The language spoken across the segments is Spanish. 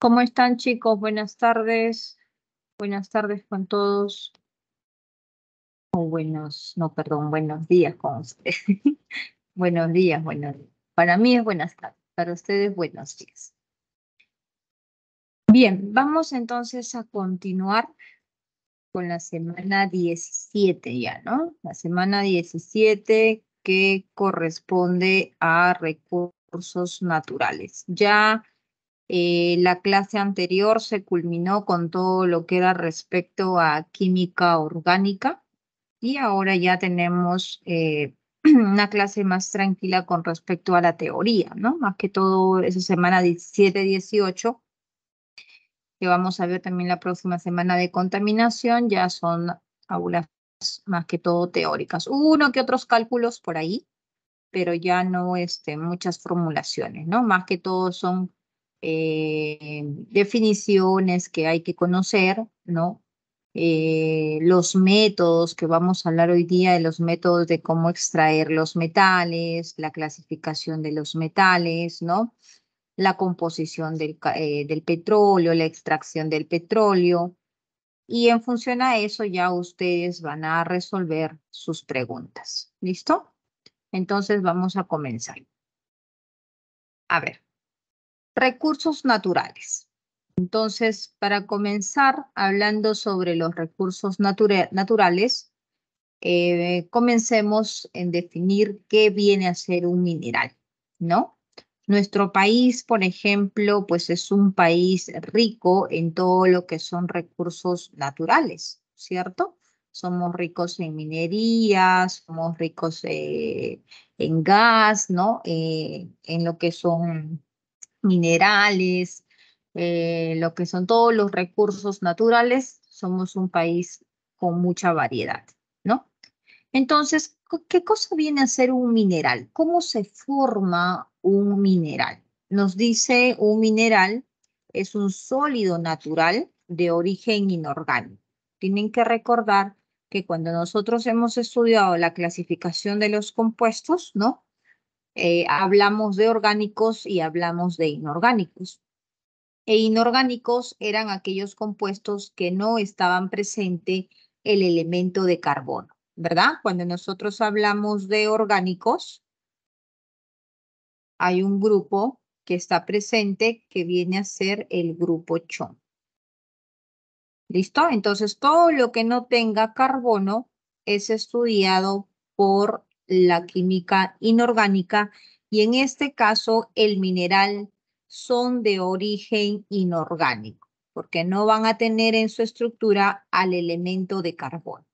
¿Cómo están chicos? Buenas tardes. Buenas tardes con todos. O buenos, no, perdón, buenos días con ustedes. buenos días, buenos días. Para mí es buenas tardes, para ustedes buenos días. Bien, vamos entonces a continuar con la semana 17 ya, ¿no? La semana 17 que corresponde a recursos naturales. Ya eh, la clase anterior se culminó con todo lo que era respecto a química orgánica y ahora ya tenemos eh, una clase más tranquila con respecto a la teoría, ¿no? Más que todo esa semana 17-18, que vamos a ver también la próxima semana de contaminación, ya son aulas más que todo teóricas. uno que otros cálculos por ahí, pero ya no este, muchas formulaciones, ¿no? Más que todo son eh, definiciones que hay que conocer, ¿no? Eh, los métodos que vamos a hablar hoy día de los métodos de cómo extraer los metales, la clasificación de los metales, ¿no? La composición del eh, petróleo, la extracción del petróleo. Y en función a eso ya ustedes van a resolver sus preguntas. ¿Listo? Entonces vamos a comenzar. A ver, Recursos naturales. Entonces, para comenzar hablando sobre los recursos naturales, eh, comencemos en definir qué viene a ser un mineral, ¿no? Nuestro país, por ejemplo, pues es un país rico en todo lo que son recursos naturales, ¿cierto? Somos ricos en minería, somos ricos eh, en gas, ¿no? Eh, en lo que son minerales, eh, lo que son todos los recursos naturales, somos un país con mucha variedad, ¿no? Entonces, ¿qué cosa viene a ser un mineral? ¿Cómo se forma un mineral? Nos dice un mineral es un sólido natural de origen inorgánico. Tienen que recordar que cuando nosotros hemos estudiado la clasificación de los compuestos, ¿no? Eh, hablamos de orgánicos y hablamos de inorgánicos. E inorgánicos eran aquellos compuestos que no estaban presente el elemento de carbono, ¿verdad? Cuando nosotros hablamos de orgánicos, hay un grupo que está presente que viene a ser el grupo chon. ¿Listo? Entonces, todo lo que no tenga carbono es estudiado por la química inorgánica y en este caso el mineral son de origen inorgánico, porque no van a tener en su estructura al elemento de carbón.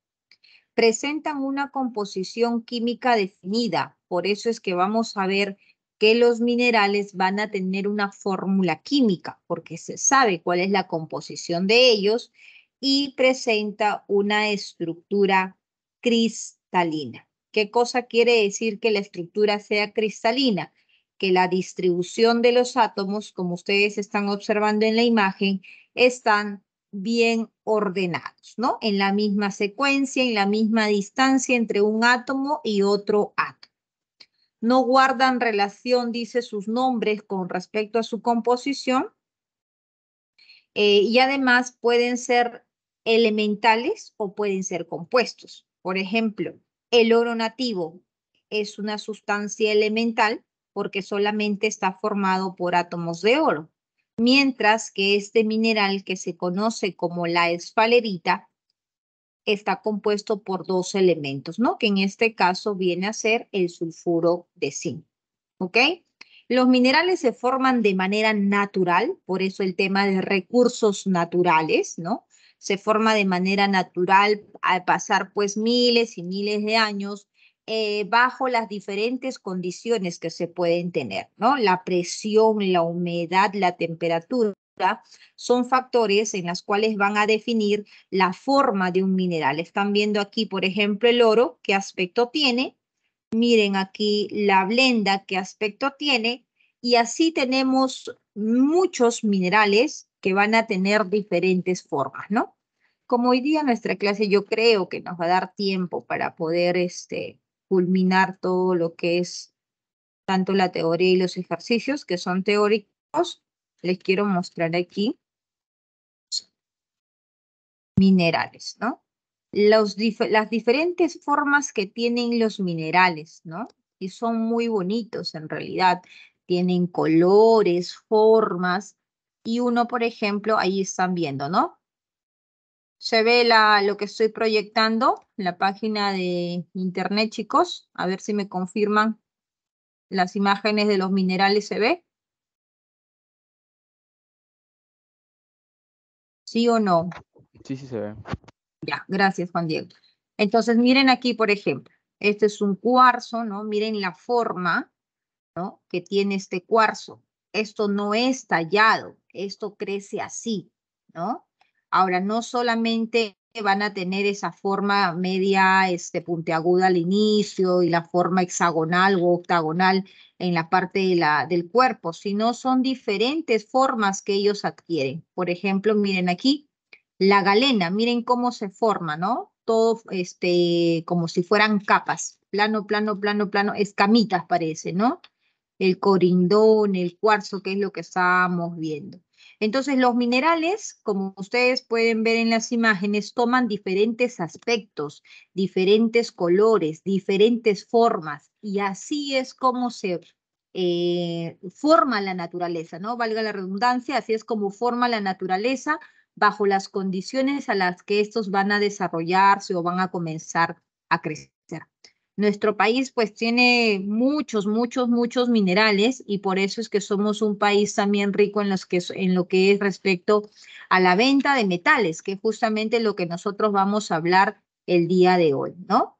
Presentan una composición química definida, por eso es que vamos a ver que los minerales van a tener una fórmula química, porque se sabe cuál es la composición de ellos y presenta una estructura cristalina. ¿Qué cosa quiere decir que la estructura sea cristalina? Que la distribución de los átomos, como ustedes están observando en la imagen, están bien ordenados, ¿no? En la misma secuencia, en la misma distancia entre un átomo y otro átomo. No guardan relación, dice, sus nombres con respecto a su composición. Eh, y además pueden ser elementales o pueden ser compuestos. Por ejemplo, el oro nativo es una sustancia elemental porque solamente está formado por átomos de oro, mientras que este mineral que se conoce como la esfalerita está compuesto por dos elementos, ¿no? Que en este caso viene a ser el sulfuro de zinc, ¿ok? Los minerales se forman de manera natural, por eso el tema de recursos naturales, ¿no? se forma de manera natural al pasar pues miles y miles de años eh, bajo las diferentes condiciones que se pueden tener, ¿no? La presión, la humedad, la temperatura son factores en las cuales van a definir la forma de un mineral. Están viendo aquí, por ejemplo, el oro, qué aspecto tiene. Miren aquí la blenda, qué aspecto tiene. Y así tenemos muchos minerales que van a tener diferentes formas, ¿no? Como hoy día nuestra clase yo creo que nos va a dar tiempo para poder este, culminar todo lo que es tanto la teoría y los ejercicios que son teóricos, les quiero mostrar aquí minerales, ¿no? las diferentes formas que tienen los minerales, ¿no? Y son muy bonitos en realidad. Tienen colores, formas, y uno, por ejemplo, ahí están viendo, ¿no? Se ve la, lo que estoy proyectando, la página de internet, chicos. A ver si me confirman las imágenes de los minerales, ¿se ve? ¿Sí o no? Sí, sí se ve. Ya, gracias, Juan Diego. Entonces, miren aquí, por ejemplo, este es un cuarzo, ¿no? Miren la forma, ¿no? Que tiene este cuarzo esto no es tallado, esto crece así, ¿no? Ahora, no solamente van a tener esa forma media este, puntiaguda al inicio y la forma hexagonal o octagonal en la parte de la, del cuerpo, sino son diferentes formas que ellos adquieren. Por ejemplo, miren aquí, la galena, miren cómo se forma, ¿no? Todo este, como si fueran capas, plano, plano, plano, plano, escamitas parece, ¿no? el corindón, el cuarzo, que es lo que estábamos viendo. Entonces, los minerales, como ustedes pueden ver en las imágenes, toman diferentes aspectos, diferentes colores, diferentes formas, y así es como se eh, forma la naturaleza, ¿no? Valga la redundancia, así es como forma la naturaleza bajo las condiciones a las que estos van a desarrollarse o van a comenzar a crecer. Nuestro país pues tiene muchos, muchos, muchos minerales y por eso es que somos un país también rico en, en lo que es respecto a la venta de metales, que es justamente lo que nosotros vamos a hablar el día de hoy, ¿no?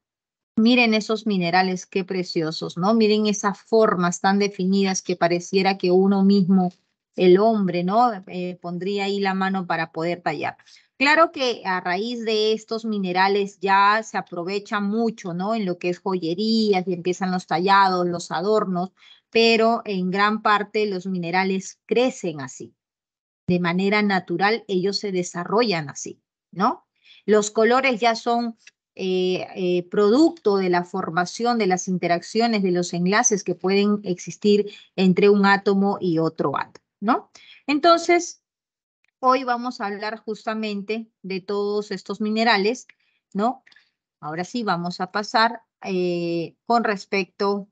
Miren esos minerales, qué preciosos, ¿no? Miren esas formas tan definidas que pareciera que uno mismo, el hombre, ¿no? Eh, pondría ahí la mano para poder tallar. Claro que a raíz de estos minerales ya se aprovecha mucho, ¿no? En lo que es joyerías y empiezan los tallados, los adornos, pero en gran parte los minerales crecen así. De manera natural ellos se desarrollan así, ¿no? Los colores ya son eh, eh, producto de la formación de las interacciones, de los enlaces que pueden existir entre un átomo y otro átomo, ¿no? Entonces, Hoy vamos a hablar justamente de todos estos minerales, ¿no? Ahora sí, vamos a pasar eh, con respecto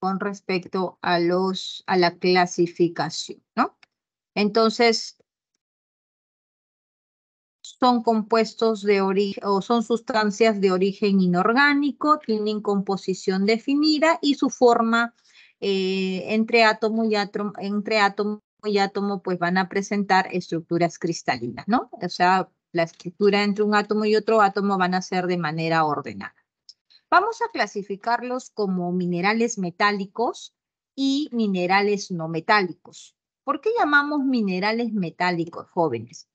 con respecto a los a la clasificación, ¿no? Entonces, son compuestos de origen o son sustancias de origen inorgánico, tienen composición definida y su forma eh, entre átomo y átomo, entre átomo y átomo, pues van a presentar estructuras cristalinas, ¿no? O sea, la estructura entre un átomo y otro átomo van a ser de manera ordenada. Vamos a clasificarlos como minerales metálicos y minerales no metálicos. ¿Por qué llamamos minerales metálicos, jóvenes?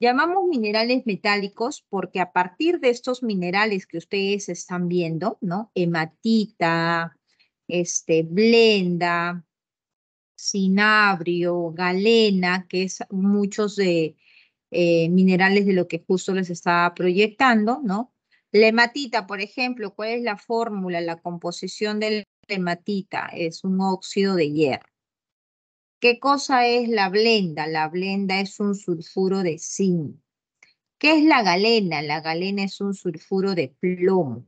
Llamamos minerales metálicos porque a partir de estos minerales que ustedes están viendo, ¿no? Hematita, este, Blenda, Cinabrio, Galena, que es muchos de eh, minerales de lo que justo les estaba proyectando, ¿no? Lematita, por ejemplo, ¿cuál es la fórmula, la composición del lematita? Es un óxido de hierro. ¿Qué cosa es la blenda? La blenda es un sulfuro de zinc. ¿Qué es la galena? La galena es un sulfuro de plomo.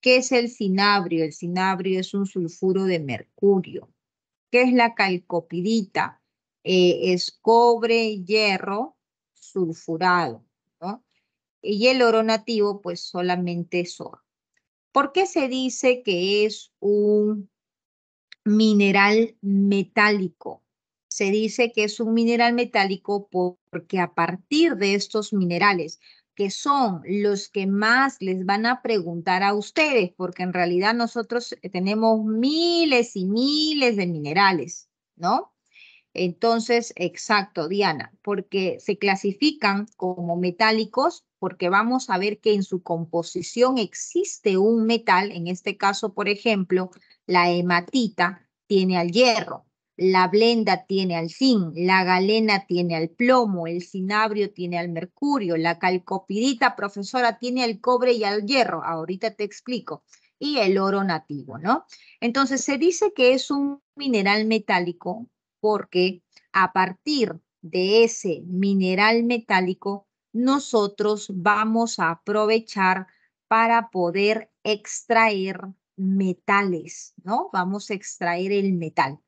¿Qué es el cinabrio? El cinabrio es un sulfuro de mercurio. ¿Qué es la calcopidita? Eh, es cobre, hierro, sulfurado. Y el oro nativo, pues solamente es oro. ¿Por qué se dice que es un mineral metálico? Se dice que es un mineral metálico porque a partir de estos minerales, que son los que más les van a preguntar a ustedes, porque en realidad nosotros eh, tenemos miles y miles de minerales, ¿no? Entonces, exacto, Diana, porque se clasifican como metálicos, porque vamos a ver que en su composición existe un metal, en este caso, por ejemplo, la hematita tiene al hierro, la blenda tiene al zinc, la galena tiene al plomo, el cinabrio tiene al mercurio, la calcopirita, profesora, tiene al cobre y al hierro. Ahorita te explico. Y el oro nativo, ¿no? Entonces se dice que es un mineral metálico porque a partir de ese mineral metálico nosotros vamos a aprovechar para poder extraer metales, ¿no? Vamos a extraer el metal.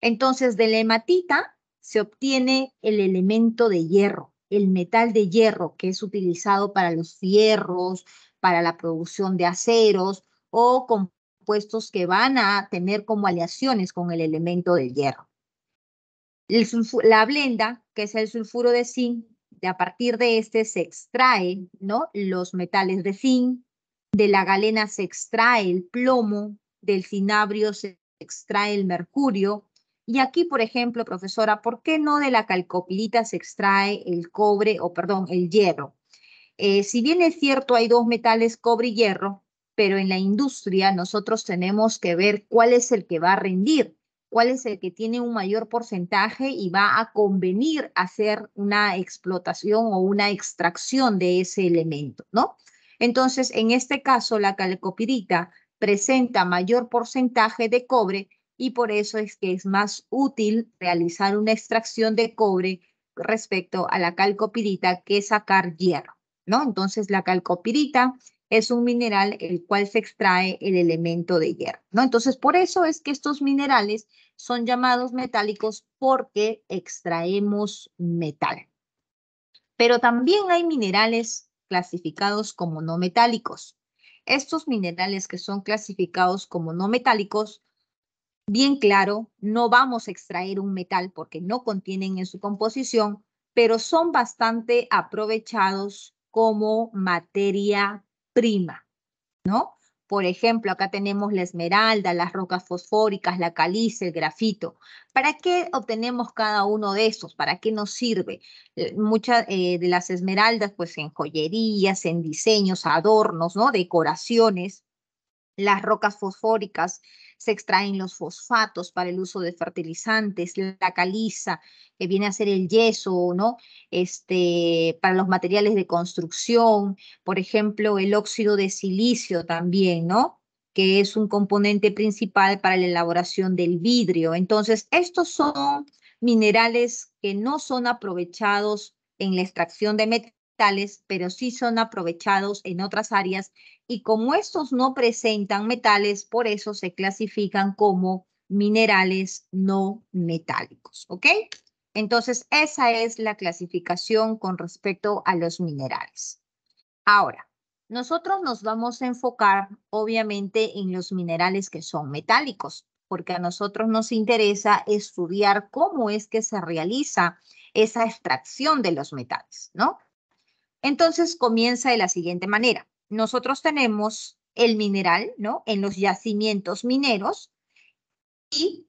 Entonces, de la hematita se obtiene el elemento de hierro, el metal de hierro que es utilizado para los fierros, para la producción de aceros o compuestos que van a tener como aleaciones con el elemento del hierro. la blenda, que es el sulfuro de zinc, a partir de este se extrae los metales de zinc, de la galena se extrae el plomo, del cinabrio se extrae el mercurio, y aquí, por ejemplo, profesora, ¿por qué no de la calcopilita se extrae el cobre o, perdón, el hierro? Eh, si bien es cierto, hay dos metales, cobre y hierro, pero en la industria nosotros tenemos que ver cuál es el que va a rendir, cuál es el que tiene un mayor porcentaje y va a convenir hacer una explotación o una extracción de ese elemento, ¿no? Entonces, en este caso, la calcopirita presenta mayor porcentaje de cobre, y por eso es que es más útil realizar una extracción de cobre respecto a la calcopirita que sacar hierro, ¿no? Entonces la calcopirita es un mineral el cual se extrae el elemento de hierro, ¿no? Entonces por eso es que estos minerales son llamados metálicos porque extraemos metal. Pero también hay minerales clasificados como no metálicos. Estos minerales que son clasificados como no metálicos bien claro, no vamos a extraer un metal porque no contienen en su composición, pero son bastante aprovechados como materia prima, ¿no? Por ejemplo, acá tenemos la esmeralda, las rocas fosfóricas, la caliza, el grafito. ¿Para qué obtenemos cada uno de estos? ¿Para qué nos sirve? Eh, Muchas eh, de las esmeraldas, pues en joyerías, en diseños, adornos, ¿no? Decoraciones. Las rocas fosfóricas se extraen los fosfatos para el uso de fertilizantes, la caliza, que viene a ser el yeso, ¿no? Este, para los materiales de construcción, por ejemplo, el óxido de silicio también, ¿no? que es un componente principal para la elaboración del vidrio. Entonces, estos son minerales que no son aprovechados en la extracción de pero sí son aprovechados en otras áreas y como estos no presentan metales, por eso se clasifican como minerales no metálicos, ¿ok? Entonces, esa es la clasificación con respecto a los minerales. Ahora, nosotros nos vamos a enfocar, obviamente, en los minerales que son metálicos, porque a nosotros nos interesa estudiar cómo es que se realiza esa extracción de los metales, ¿no? Entonces comienza de la siguiente manera. Nosotros tenemos el mineral, ¿no? En los yacimientos mineros y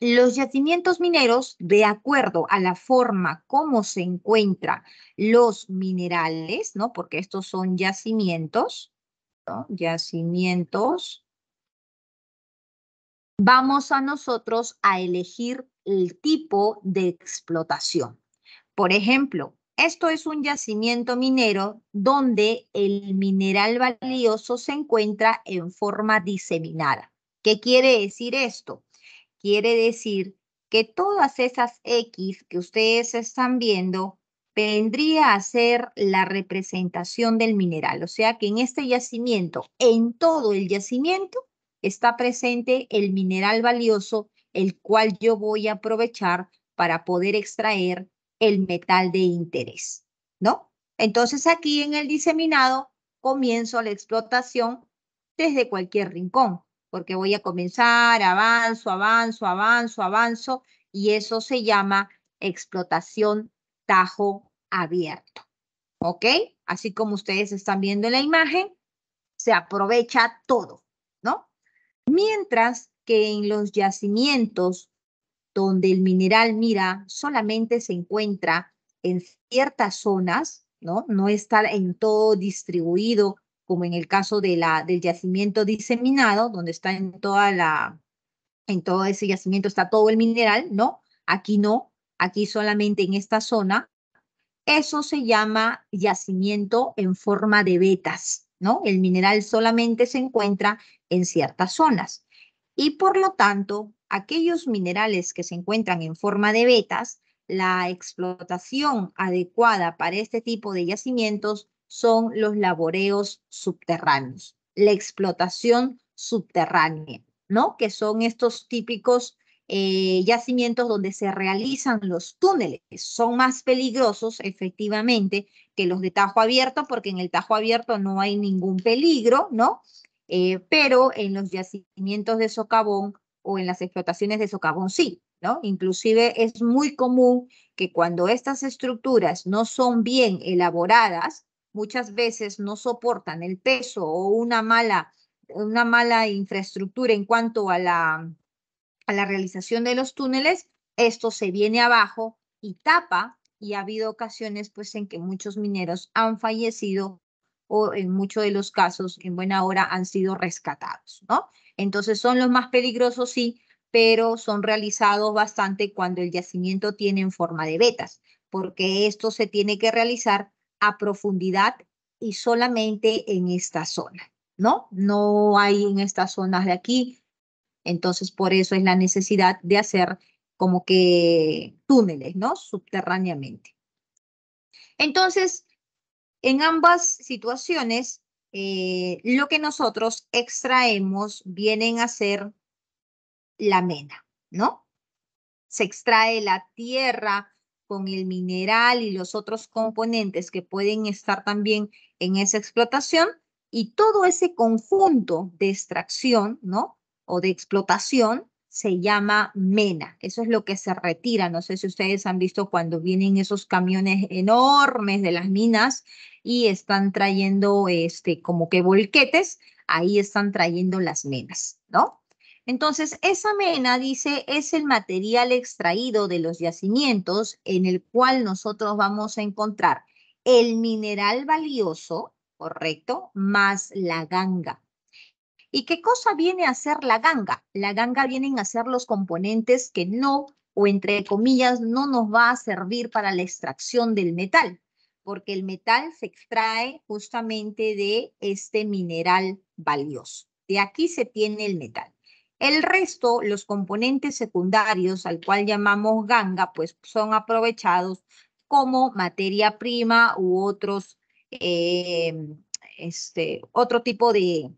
los yacimientos mineros, de acuerdo a la forma como se encuentran los minerales, ¿no? Porque estos son yacimientos, Yacimientos. Vamos a nosotros a elegir el tipo de explotación. Por ejemplo, esto es un yacimiento minero donde el mineral valioso se encuentra en forma diseminada. ¿Qué quiere decir esto? Quiere decir que todas esas X que ustedes están viendo vendría a ser la representación del mineral. O sea que en este yacimiento, en todo el yacimiento, está presente el mineral valioso, el cual yo voy a aprovechar para poder extraer el metal de interés, ¿no? Entonces aquí en el diseminado comienzo la explotación desde cualquier rincón, porque voy a comenzar, avanzo, avanzo, avanzo, avanzo, y eso se llama explotación tajo abierto. ¿Ok? Así como ustedes están viendo en la imagen, se aprovecha todo, ¿no? Mientras que en los yacimientos donde el mineral mira solamente se encuentra en ciertas zonas, ¿no? No está en todo distribuido, como en el caso de la, del yacimiento diseminado, donde está en toda la, en todo ese yacimiento está todo el mineral, ¿no? Aquí no, aquí solamente en esta zona. Eso se llama yacimiento en forma de vetas, ¿no? El mineral solamente se encuentra en ciertas zonas. Y por lo tanto, aquellos minerales que se encuentran en forma de vetas, la explotación adecuada para este tipo de yacimientos son los laboreos subterráneos, la explotación subterránea, ¿no? Que son estos típicos eh, yacimientos donde se realizan los túneles. Son más peligrosos, efectivamente, que los de tajo abierto, porque en el tajo abierto no hay ningún peligro, ¿no? Eh, pero en los yacimientos de socavón o en las explotaciones de socavón sí, ¿no? Inclusive es muy común que cuando estas estructuras no son bien elaboradas, muchas veces no soportan el peso o una mala, una mala infraestructura en cuanto a la, a la realización de los túneles, esto se viene abajo y tapa y ha habido ocasiones pues en que muchos mineros han fallecido o en muchos de los casos en buena hora han sido rescatados, ¿no? Entonces son los más peligrosos, sí, pero son realizados bastante cuando el yacimiento tiene en forma de vetas, porque esto se tiene que realizar a profundidad y solamente en esta zona, ¿no? No hay en estas zonas de aquí. Entonces, por eso es la necesidad de hacer como que túneles, ¿no? Subterráneamente. Entonces, en ambas situaciones, eh, lo que nosotros extraemos vienen a ser la mena, ¿no? Se extrae la tierra con el mineral y los otros componentes que pueden estar también en esa explotación y todo ese conjunto de extracción, ¿no? O de explotación se llama mena. Eso es lo que se retira. No sé si ustedes han visto cuando vienen esos camiones enormes de las minas y están trayendo este, como que volquetes, ahí están trayendo las menas, ¿no? Entonces, esa mena, dice, es el material extraído de los yacimientos en el cual nosotros vamos a encontrar el mineral valioso, correcto, más la ganga. ¿Y qué cosa viene a ser la ganga? La ganga vienen a ser los componentes que no, o entre comillas, no nos va a servir para la extracción del metal, porque el metal se extrae justamente de este mineral valioso. De aquí se tiene el metal. El resto, los componentes secundarios, al cual llamamos ganga, pues son aprovechados como materia prima u otros, eh, este, otro tipo de,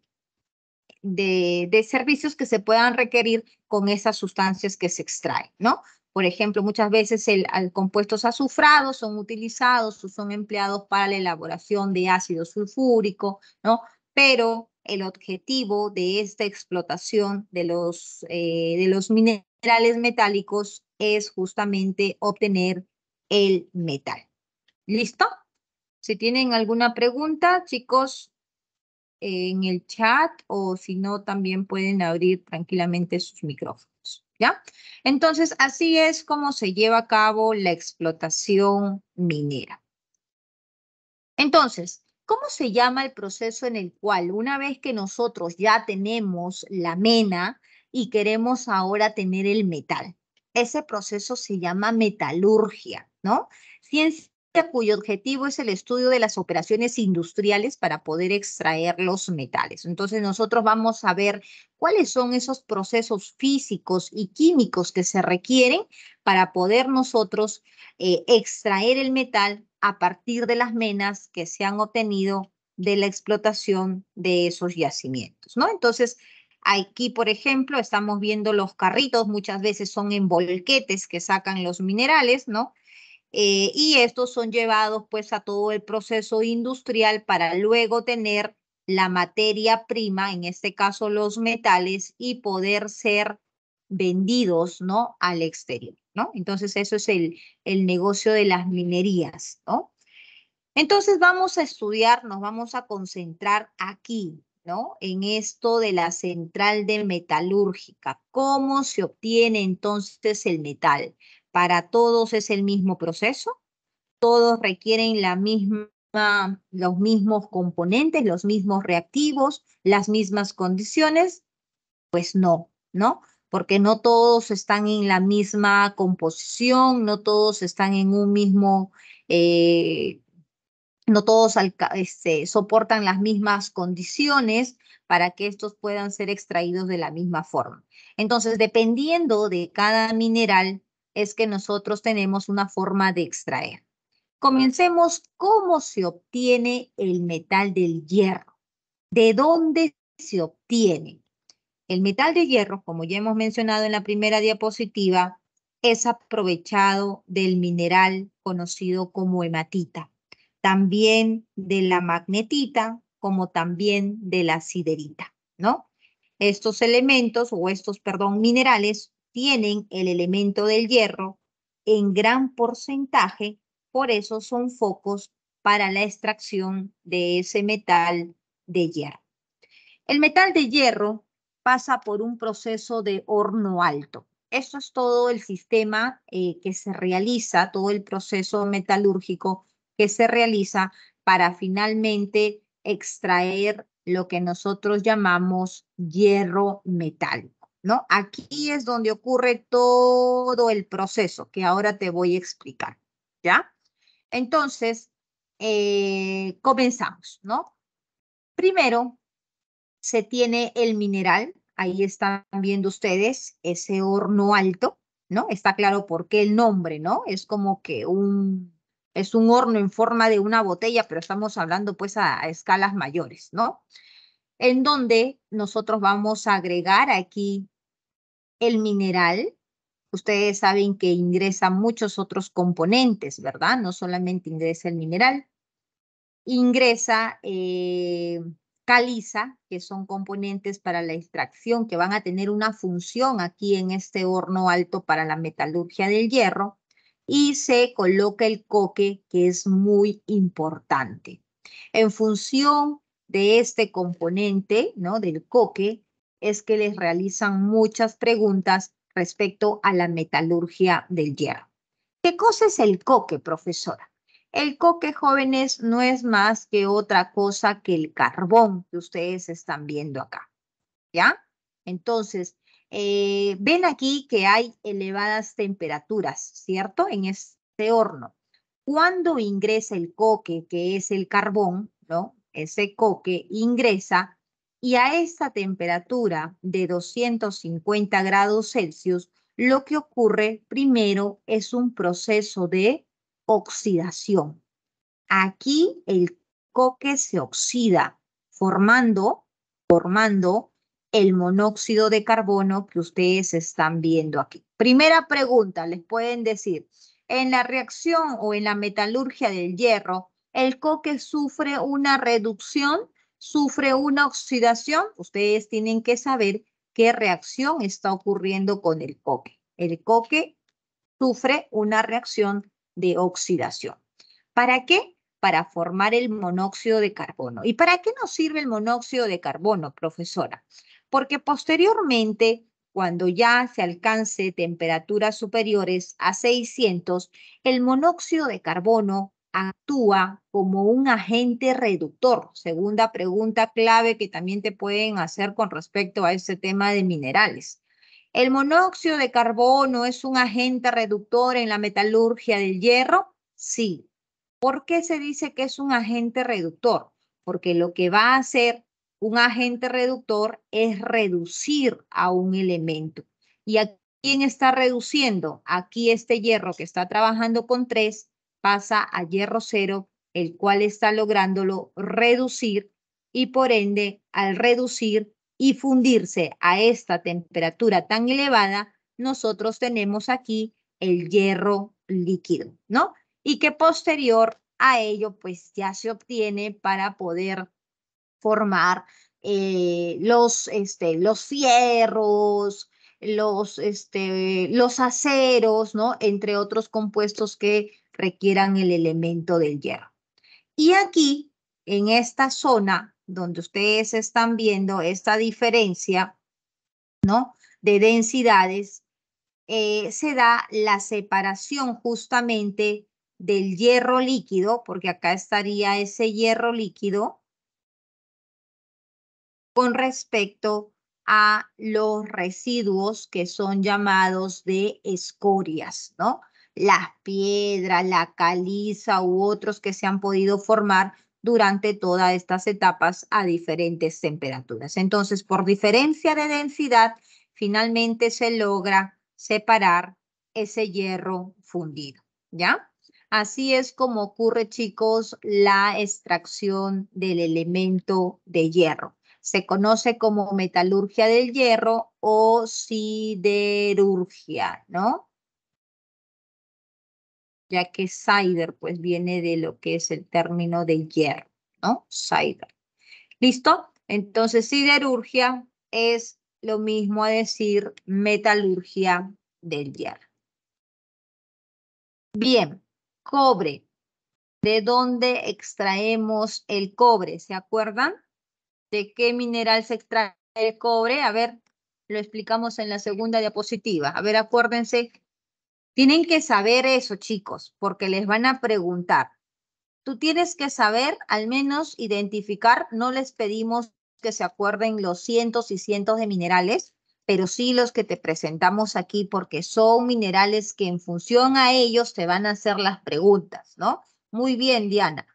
de, servicios que se puedan requerir con esas sustancias que se extraen, ¿no? Por ejemplo, muchas veces el, compuestos azufrados son utilizados o son empleados para la elaboración de ácido sulfúrico, ¿no? Pero el objetivo de esta explotación de los, eh, de los minerales metálicos es justamente obtener el metal. ¿Listo? Si tienen alguna pregunta, chicos, en el chat o si no, también pueden abrir tranquilamente sus micrófonos. ¿Ya? Entonces, así es como se lleva a cabo la explotación minera. Entonces, ¿cómo se llama el proceso en el cual una vez que nosotros ya tenemos la mena y queremos ahora tener el metal? Ese proceso se llama metalurgia, ¿no? cuyo objetivo es el estudio de las operaciones industriales para poder extraer los metales. Entonces nosotros vamos a ver cuáles son esos procesos físicos y químicos que se requieren para poder nosotros eh, extraer el metal a partir de las menas que se han obtenido de la explotación de esos yacimientos, ¿no? Entonces, Aquí, por ejemplo, estamos viendo los carritos, muchas veces son en volquetes que sacan los minerales, ¿no? Eh, y estos son llevados pues a todo el proceso industrial para luego tener la materia prima, en este caso los metales, y poder ser vendidos, ¿no? Al exterior, ¿no? Entonces eso es el, el negocio de las minerías, ¿no? Entonces vamos a estudiar, nos vamos a concentrar aquí, ¿no? En esto de la central de metalúrgica, cómo se obtiene entonces el metal. ¿Para todos es el mismo proceso? ¿Todos requieren la misma, los mismos componentes, los mismos reactivos, las mismas condiciones? Pues no, ¿no? Porque no todos están en la misma composición, no todos están en un mismo eh, no todos este, soportan las mismas condiciones para que estos puedan ser extraídos de la misma forma. Entonces, dependiendo de cada mineral, es que nosotros tenemos una forma de extraer. Comencemos cómo se obtiene el metal del hierro. ¿De dónde se obtiene? El metal de hierro, como ya hemos mencionado en la primera diapositiva, es aprovechado del mineral conocido como hematita, también de la magnetita, como también de la siderita, ¿no? Estos elementos o estos, perdón, minerales tienen el elemento del hierro en gran porcentaje, por eso son focos para la extracción de ese metal de hierro. El metal de hierro pasa por un proceso de horno alto. Eso es todo el sistema eh, que se realiza, todo el proceso metalúrgico que se realiza para finalmente extraer lo que nosotros llamamos hierro metal. ¿no? Aquí es donde ocurre todo el proceso que ahora te voy a explicar, ¿ya? Entonces, eh, comenzamos, ¿no? Primero, se tiene el mineral, ahí están viendo ustedes ese horno alto, ¿no? Está claro por qué el nombre, ¿no? Es como que un, es un horno en forma de una botella, pero estamos hablando pues a, a escalas mayores, ¿no? en donde nosotros vamos a agregar aquí el mineral. Ustedes saben que ingresan muchos otros componentes, ¿verdad? No solamente ingresa el mineral, ingresa eh, caliza, que son componentes para la extracción, que van a tener una función aquí en este horno alto para la metalurgia del hierro, y se coloca el coque, que es muy importante. En función de este componente, ¿no? Del coque, es que les realizan muchas preguntas respecto a la metalurgia del hierro. ¿Qué cosa es el coque, profesora? El coque, jóvenes, no es más que otra cosa que el carbón que ustedes están viendo acá. ¿Ya? Entonces, eh, ven aquí que hay elevadas temperaturas, ¿cierto? En este horno. Cuando ingresa el coque, que es el carbón, ¿no? ese coque ingresa y a esta temperatura de 250 grados Celsius, lo que ocurre primero es un proceso de oxidación. Aquí el coque se oxida formando, formando el monóxido de carbono que ustedes están viendo aquí. Primera pregunta, les pueden decir, en la reacción o en la metalurgia del hierro, el coque sufre una reducción, sufre una oxidación. Ustedes tienen que saber qué reacción está ocurriendo con el coque. El coque sufre una reacción de oxidación. ¿Para qué? Para formar el monóxido de carbono. ¿Y para qué nos sirve el monóxido de carbono, profesora? Porque posteriormente, cuando ya se alcance temperaturas superiores a 600, el monóxido de carbono actúa como un agente reductor? Segunda pregunta clave que también te pueden hacer con respecto a ese tema de minerales. ¿El monóxido de carbono es un agente reductor en la metalurgia del hierro? Sí. ¿Por qué se dice que es un agente reductor? Porque lo que va a hacer un agente reductor es reducir a un elemento. ¿Y a quién está reduciendo? Aquí este hierro que está trabajando con tres pasa a hierro cero, el cual está lográndolo reducir y por ende al reducir y fundirse a esta temperatura tan elevada, nosotros tenemos aquí el hierro líquido, ¿no? Y que posterior a ello, pues ya se obtiene para poder formar eh, los, este, los fierros, los, este, los aceros, ¿no? Entre otros compuestos que requieran el elemento del hierro. Y aquí, en esta zona donde ustedes están viendo esta diferencia, ¿no? De densidades, eh, se da la separación justamente del hierro líquido, porque acá estaría ese hierro líquido, con respecto a los residuos que son llamados de escorias, ¿no? las piedras, la caliza u otros que se han podido formar durante todas estas etapas a diferentes temperaturas. Entonces, por diferencia de densidad, finalmente se logra separar ese hierro fundido, ¿ya? Así es como ocurre, chicos, la extracción del elemento de hierro. Se conoce como metalurgia del hierro o siderurgia, ¿no? ya que cider pues viene de lo que es el término de hierro, ¿no? Cider. ¿Listo? Entonces, siderurgia es lo mismo a decir metalurgia del hierro. Bien, cobre. ¿De dónde extraemos el cobre? ¿Se acuerdan? ¿De qué mineral se extrae el cobre? A ver, lo explicamos en la segunda diapositiva. A ver, acuérdense tienen que saber eso, chicos, porque les van a preguntar. Tú tienes que saber, al menos identificar, no les pedimos que se acuerden los cientos y cientos de minerales, pero sí los que te presentamos aquí porque son minerales que en función a ellos te van a hacer las preguntas, ¿no? Muy bien, Diana.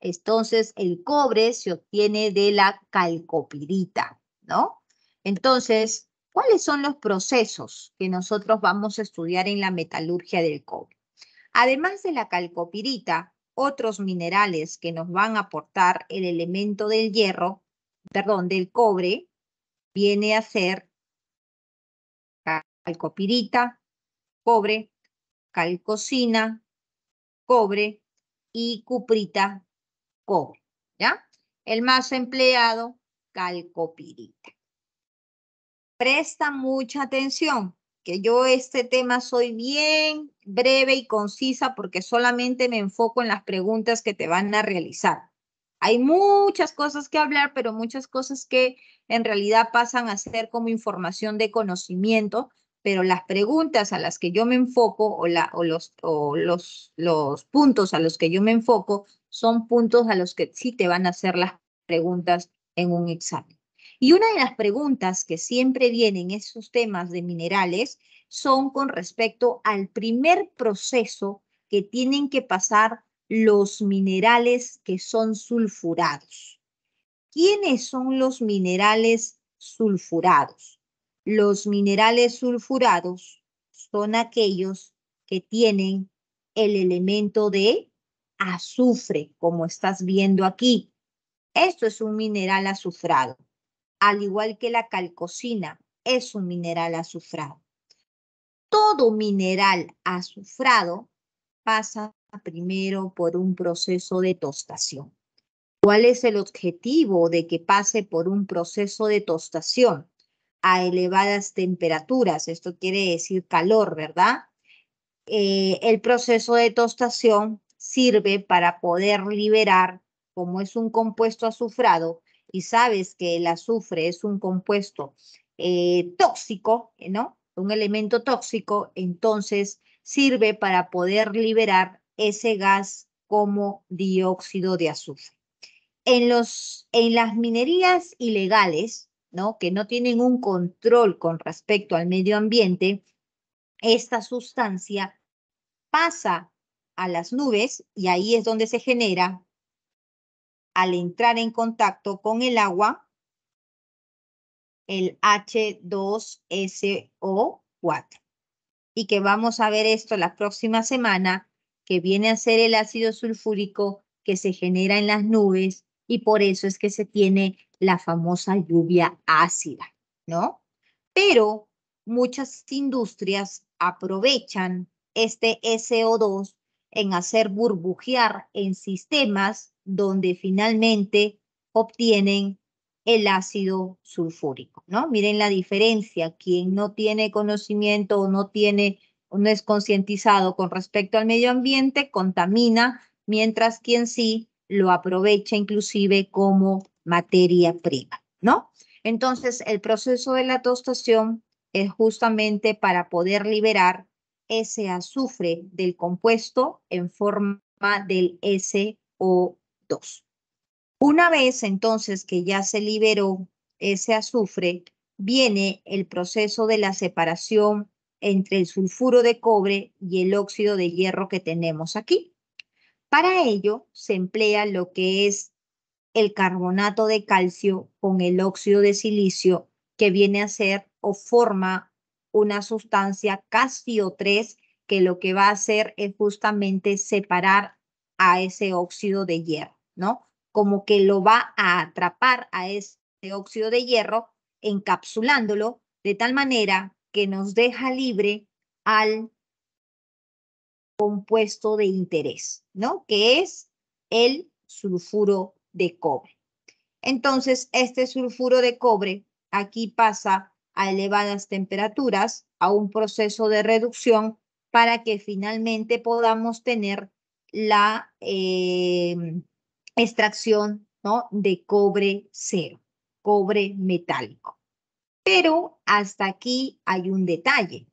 Entonces, el cobre se obtiene de la calcopirita, ¿no? Entonces, ¿Cuáles son los procesos que nosotros vamos a estudiar en la metalurgia del cobre? Además de la calcopirita, otros minerales que nos van a aportar el elemento del hierro, perdón, del cobre, viene a ser calcopirita, cobre, calcocina, cobre y cuprita, cobre. ¿ya? El más empleado, calcopirita. Presta mucha atención, que yo este tema soy bien breve y concisa porque solamente me enfoco en las preguntas que te van a realizar. Hay muchas cosas que hablar, pero muchas cosas que en realidad pasan a ser como información de conocimiento, pero las preguntas a las que yo me enfoco o, la, o, los, o los, los puntos a los que yo me enfoco son puntos a los que sí te van a hacer las preguntas en un examen. Y una de las preguntas que siempre vienen en esos temas de minerales son con respecto al primer proceso que tienen que pasar los minerales que son sulfurados. ¿Quiénes son los minerales sulfurados? Los minerales sulfurados son aquellos que tienen el elemento de azufre, como estás viendo aquí. Esto es un mineral azufrado al igual que la calcocina, es un mineral azufrado. Todo mineral azufrado pasa primero por un proceso de tostación. ¿Cuál es el objetivo de que pase por un proceso de tostación? A elevadas temperaturas, esto quiere decir calor, ¿verdad? Eh, el proceso de tostación sirve para poder liberar, como es un compuesto azufrado, y sabes que el azufre es un compuesto eh, tóxico, ¿no? Un elemento tóxico, entonces sirve para poder liberar ese gas como dióxido de azufre. En, los, en las minerías ilegales, ¿no? que no tienen un control con respecto al medio ambiente, esta sustancia pasa a las nubes y ahí es donde se genera al entrar en contacto con el agua, el H2SO4. Y que vamos a ver esto la próxima semana, que viene a ser el ácido sulfúrico que se genera en las nubes y por eso es que se tiene la famosa lluvia ácida, ¿no? Pero muchas industrias aprovechan este SO2 en hacer burbujear en sistemas donde finalmente obtienen el ácido sulfúrico, ¿no? Miren la diferencia, quien no tiene conocimiento o no tiene no es concientizado con respecto al medio ambiente contamina, mientras quien sí lo aprovecha inclusive como materia prima, ¿no? Entonces, el proceso de la tostación es justamente para poder liberar ese azufre del compuesto en forma del SO una vez entonces que ya se liberó ese azufre, viene el proceso de la separación entre el sulfuro de cobre y el óxido de hierro que tenemos aquí. Para ello se emplea lo que es el carbonato de calcio con el óxido de silicio que viene a ser o forma una sustancia casio 3 que lo que va a hacer es justamente separar a ese óxido de hierro. Como que lo va a atrapar a este óxido de hierro, encapsulándolo de tal manera que nos deja libre al compuesto de interés, ¿no? Que es el sulfuro de cobre. Entonces, este sulfuro de cobre aquí pasa a elevadas temperaturas, a un proceso de reducción para que finalmente podamos tener la, eh, extracción ¿no? de cobre cero, cobre metálico. Pero hasta aquí hay un detalle,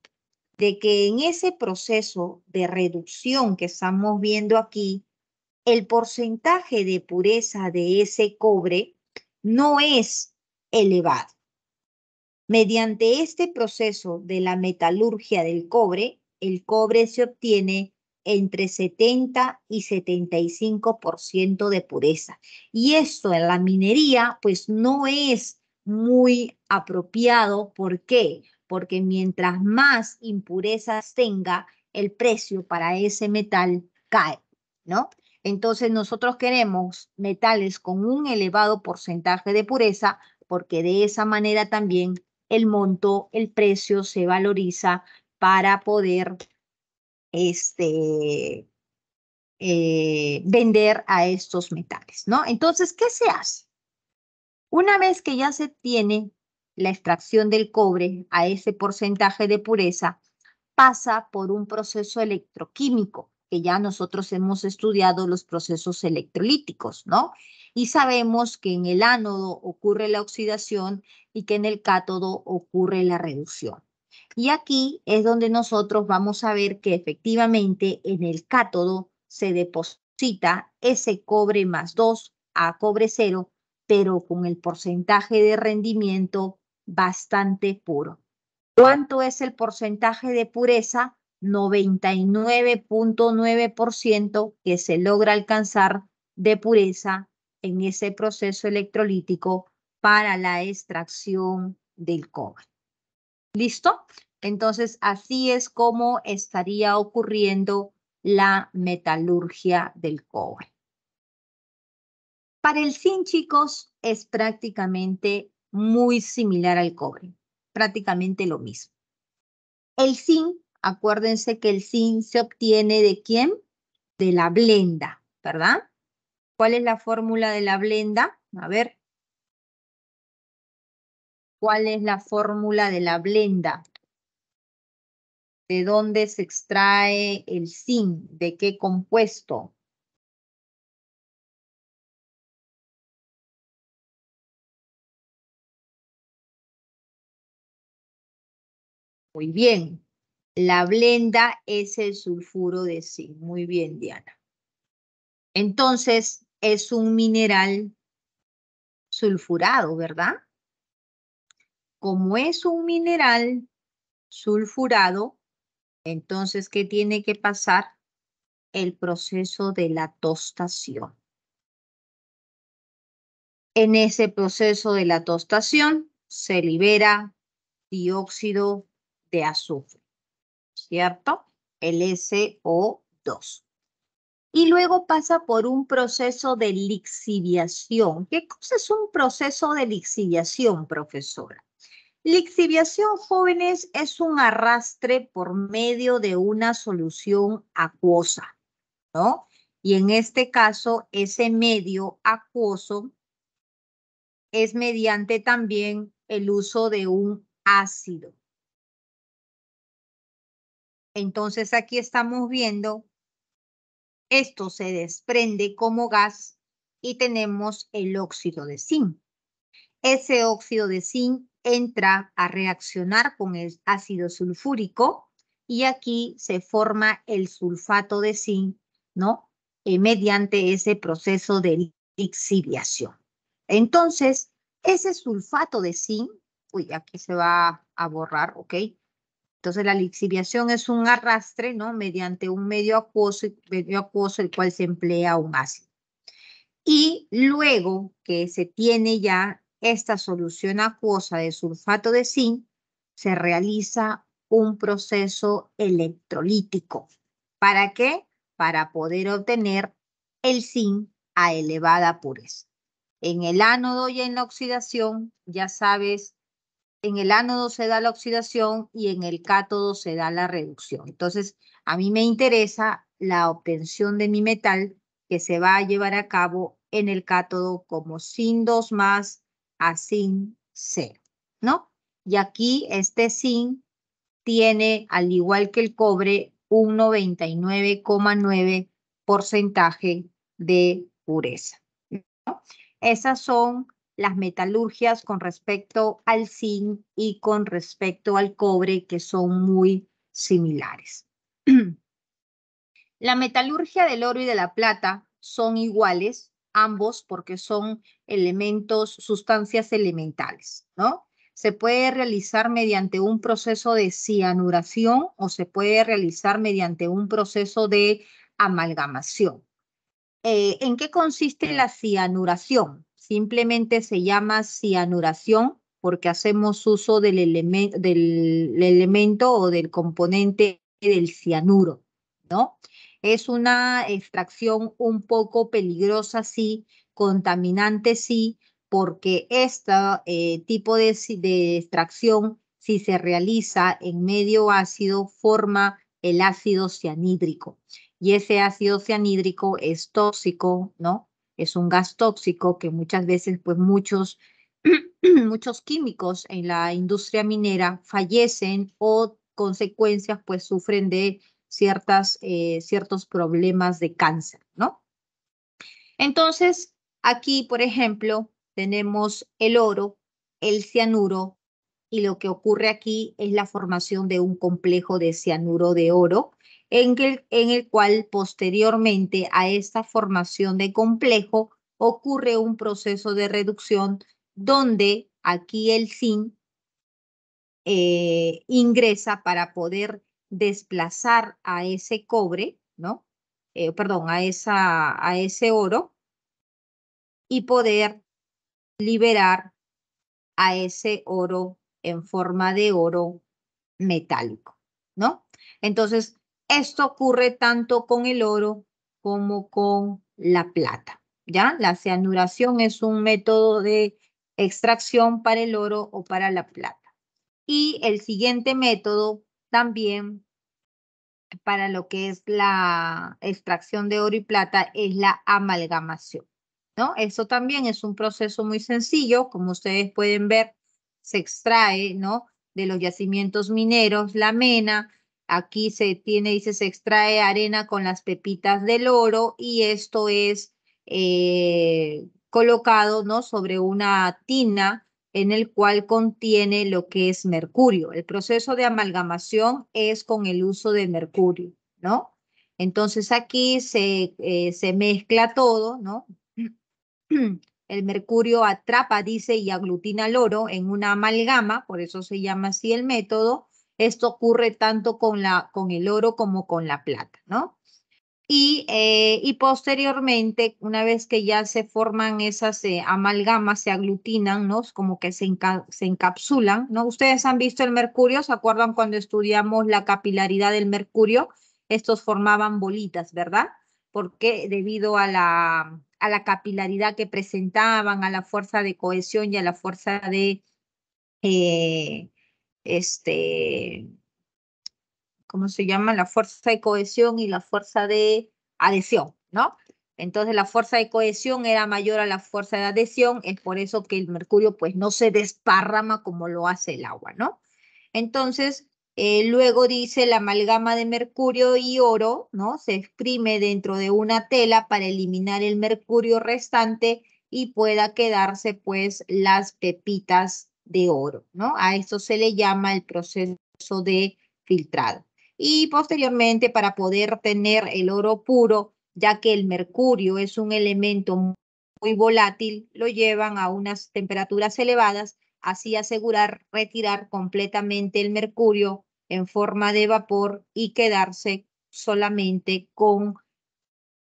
de que en ese proceso de reducción que estamos viendo aquí, el porcentaje de pureza de ese cobre no es elevado. Mediante este proceso de la metalurgia del cobre, el cobre se obtiene entre 70 y 75% de pureza. Y esto en la minería pues no es muy apropiado. ¿Por qué? Porque mientras más impurezas tenga, el precio para ese metal cae, ¿no? Entonces nosotros queremos metales con un elevado porcentaje de pureza porque de esa manera también el monto, el precio se valoriza para poder este, eh, vender a estos metales, ¿no? Entonces, ¿qué se hace? Una vez que ya se tiene la extracción del cobre a ese porcentaje de pureza, pasa por un proceso electroquímico, que ya nosotros hemos estudiado los procesos electrolíticos, ¿no? Y sabemos que en el ánodo ocurre la oxidación y que en el cátodo ocurre la reducción. Y aquí es donde nosotros vamos a ver que efectivamente en el cátodo se deposita ese cobre más 2 a cobre 0, pero con el porcentaje de rendimiento bastante puro. ¿Cuánto es el porcentaje de pureza? 99.9% que se logra alcanzar de pureza en ese proceso electrolítico para la extracción del cobre. ¿Listo? Entonces, así es como estaría ocurriendo la metalurgia del cobre. Para el zinc, chicos, es prácticamente muy similar al cobre, prácticamente lo mismo. El zinc, acuérdense que el zinc se obtiene de quién? De la blenda, ¿verdad? ¿Cuál es la fórmula de la blenda? A ver, cuál es la fórmula de la blenda, de dónde se extrae el zinc, de qué compuesto. Muy bien. La blenda es el sulfuro de zinc. Muy bien, Diana. Entonces, es un mineral sulfurado, ¿verdad? como es un mineral sulfurado, entonces, ¿qué tiene que pasar? El proceso de la tostación. En ese proceso de la tostación se libera dióxido de azufre, ¿cierto? El SO2. Y luego pasa por un proceso de lixiviación. ¿Qué cosa es un proceso de lixiviación, profesora? Lixiviación, jóvenes, es un arrastre por medio de una solución acuosa, ¿no? Y en este caso, ese medio acuoso es mediante también el uso de un ácido. Entonces aquí estamos viendo, esto se desprende como gas y tenemos el óxido de zinc. Ese óxido de zinc entra a reaccionar con el ácido sulfúrico y aquí se forma el sulfato de zinc, ¿no? Eh, mediante ese proceso de lixiviación. Entonces, ese sulfato de zinc, uy, aquí se va a borrar, ¿ok? Entonces, la lixiviación es un arrastre, ¿no? Mediante un medio acuoso, medio acuoso el cual se emplea un ácido. Y luego que se tiene ya esta solución acuosa de sulfato de zinc, se realiza un proceso electrolítico. ¿Para qué? Para poder obtener el zinc a elevada pureza. En el ánodo y en la oxidación, ya sabes, en el ánodo se da la oxidación y en el cátodo se da la reducción. Entonces, a mí me interesa la obtención de mi metal que se va a llevar a cabo en el cátodo como sin 2 más a sin ¿no? Y aquí este zinc tiene, al igual que el cobre, un 99,9 porcentaje de pureza. Esas son las metalurgias con respecto al zinc y con respecto al cobre, que son muy similares. la metalurgia del oro y de la plata son iguales ambos porque son elementos, sustancias elementales, ¿no? Se puede realizar mediante un proceso de cianuración o se puede realizar mediante un proceso de amalgamación. Eh, ¿En qué consiste mm. la cianuración? Simplemente se llama cianuración porque hacemos uso del, del elemento o del componente del cianuro, ¿no? Es una extracción un poco peligrosa, sí, contaminante, sí, porque este eh, tipo de, extracción, si se realiza en medio ácido, forma el ácido cianhídrico. Y ese ácido cianhídrico es tóxico, ¿no? Es un gas tóxico que muchas veces, pues muchos, muchos químicos en la industria minera fallecen o consecuencias, pues sufren de ciertas, eh, ciertos problemas de cáncer, ¿no? Entonces, aquí, por ejemplo, tenemos el oro, el cianuro, y lo que ocurre aquí es la formación de un complejo de cianuro de oro, en el, en el cual posteriormente a esta formación de complejo ocurre un proceso de reducción donde aquí el zinc eh, ingresa para poder desplazar a ese cobre, ¿no? Eh, perdón, a, esa, a ese oro y poder liberar a ese oro en forma de oro metálico, ¿no? Entonces, esto ocurre tanto con el oro como con la plata, ¿ya? La cianuración es un método de extracción para el oro o para la plata. Y el siguiente método también para lo que es la extracción de oro y plata es la amalgamación, ¿no? Eso también es un proceso muy sencillo, como ustedes pueden ver, se extrae, ¿no? De los yacimientos mineros, la mena, aquí se tiene, dice, se extrae arena con las pepitas del oro y esto es eh, colocado, ¿no? Sobre una tina en el cual contiene lo que es mercurio. El proceso de amalgamación es con el uso de mercurio, ¿no? Entonces aquí se, eh, se mezcla todo, ¿no? El mercurio atrapa, dice, y aglutina el oro en una amalgama, por eso se llama así el método. Esto ocurre tanto con, la, con el oro como con la plata, ¿no? Y, eh, y, posteriormente, una vez que ya se forman esas eh, amalgamas, se aglutinan, ¿no? Como que se, se, encapsulan, ¿no? Ustedes han visto el mercurio, ¿se acuerdan cuando estudiamos la capilaridad del mercurio? Estos formaban bolitas, ¿verdad? Porque debido a la, a la capilaridad que presentaban, a la fuerza de cohesión y a la fuerza de, eh, este, ¿cómo se llama? La fuerza de cohesión y la fuerza de adhesión, ¿no? Entonces la fuerza de cohesión era mayor a la fuerza de adhesión, es por eso que el mercurio pues no se desparrama como lo hace el agua, ¿no? Entonces, eh, luego dice la amalgama de mercurio y oro, ¿no? Se exprime dentro de una tela para eliminar el mercurio restante y pueda quedarse pues las pepitas de oro, ¿no? A esto se le llama el proceso de filtrado y posteriormente para poder tener el oro puro, ya que el mercurio es un elemento muy volátil, lo llevan a unas temperaturas elevadas, así asegurar retirar completamente el mercurio en forma de vapor y quedarse solamente con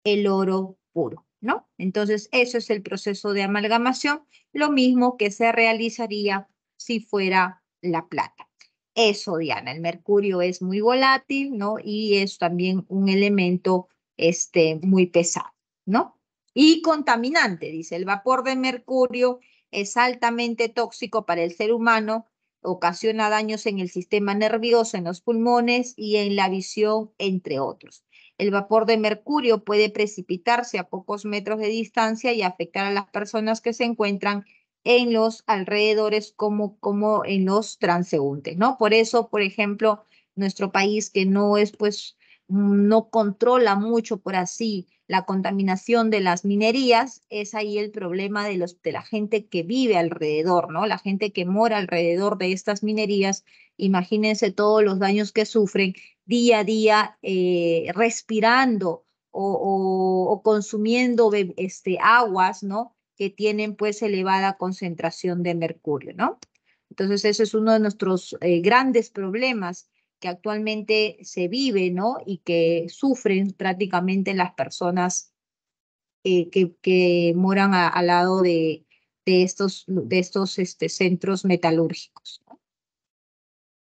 el oro puro, ¿no? Entonces, eso es el proceso de amalgamación, lo mismo que se realizaría si fuera la plata eso, Diana, el mercurio es muy volátil, ¿no? Y es también un elemento este, muy pesado, ¿no? Y contaminante, dice, el vapor de mercurio es altamente tóxico para el ser humano, ocasiona daños en el sistema nervioso, en los pulmones y en la visión, entre otros. El vapor de mercurio puede precipitarse a pocos metros de distancia y afectar a las personas que se encuentran en los alrededores como, como en los transeúntes, ¿no? Por eso, por ejemplo, nuestro país que no es pues mm, no controla mucho por así la contaminación de las minerías, es ahí el problema de, los, de la gente que vive alrededor, ¿no? La gente que mora alrededor de estas minerías, imagínense todos los daños que sufren día a día eh, respirando o, consumiendo este, aguas, ¿no? que tienen pues elevada concentración de mercurio, ¿no? Entonces, ese es uno de nuestros eh, grandes problemas que actualmente se vive, ¿no? Y que sufren prácticamente las personas eh, que, moran al lado de, de estos, de estos este, centros metalúrgicos.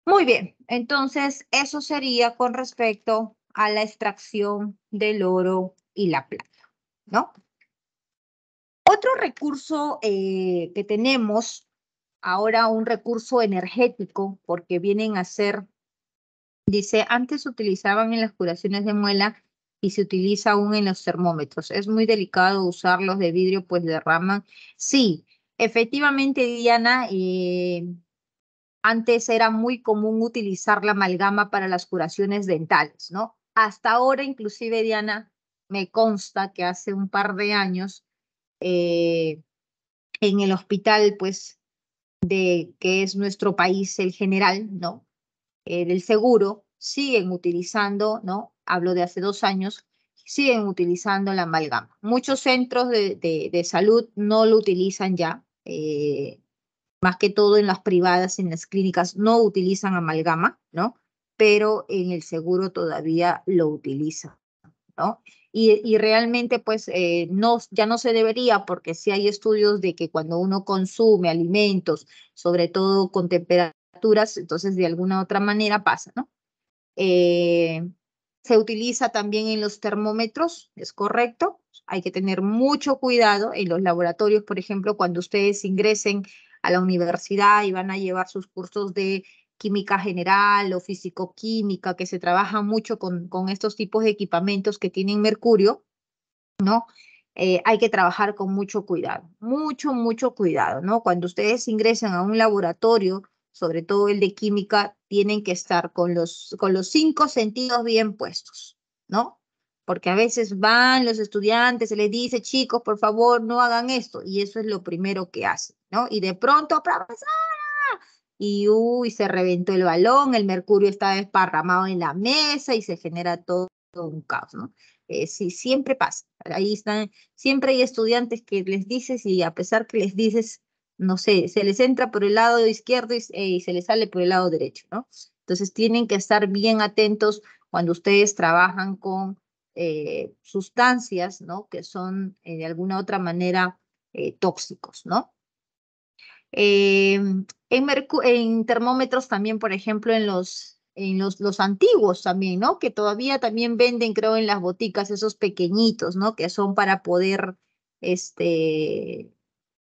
Muy bien, entonces eso sería con respecto a la extracción del oro y la plata, ¿no? Otro recurso eh, que tenemos, ahora un recurso energético, porque vienen a ser, dice, antes se utilizaban en las curaciones de muela y se utiliza aún en los termómetros. Es muy delicado usarlos de vidrio, pues derraman. Sí, efectivamente, Diana, eh, antes era muy común utilizar la amalgama para las curaciones dentales, ¿no? Hasta ahora, inclusive, Diana, me consta que hace un par de años eh, en el hospital, pues, de que es nuestro país el general, ¿no? Eh, del seguro, siguen utilizando, ¿no? Hablo de hace dos años, siguen utilizando la amalgama. Muchos centros de, de, salud no lo utilizan ya, eh, más que todo en las privadas, en las clínicas, no utilizan amalgama, ¿no? Pero en el seguro todavía lo utilizan, ¿no? y, realmente pues eh, no, ya no se debería porque sí hay estudios de que cuando uno consume alimentos, sobre todo con temperaturas, entonces de alguna u otra manera pasa, ¿no? Eh, se utiliza también en los termómetros, es correcto. Hay que tener mucho cuidado en los laboratorios, por ejemplo, cuando ustedes ingresen a la universidad y van a llevar sus cursos de química general o físico-química que se trabaja mucho con, con estos tipos de equipamientos que tienen mercurio, ¿no? Eh, hay que trabajar con mucho cuidado, mucho, mucho cuidado, ¿no? Cuando ustedes ingresan a un laboratorio, sobre todo el de química, tienen que estar con los, con los cinco sentidos bien puestos, ¿no? Porque a veces van los estudiantes, se les dice, chicos, por favor, no hagan esto, y eso es lo primero que hacen, ¿no? Y de pronto, profesor, y uy, se reventó el balón, el mercurio está desparramado en la mesa y se genera todo, un caos, ¿no? Eh, sí, siempre pasa. Ahí están, siempre hay estudiantes que les dices y a pesar que les dices, no sé, se les entra por el lado izquierdo y, eh, se les sale por el lado derecho, ¿no? Entonces tienen que estar bien atentos cuando ustedes trabajan con eh, sustancias, ¿no? Que son de alguna u otra manera tóxicos, ¿no? Em, en, termómetros también, por ejemplo, en los en los, los antiguos también, ¿no? Que todavía también venden, creo, en las boticas esos pequeñitos, ¿no? Que son para poder, este,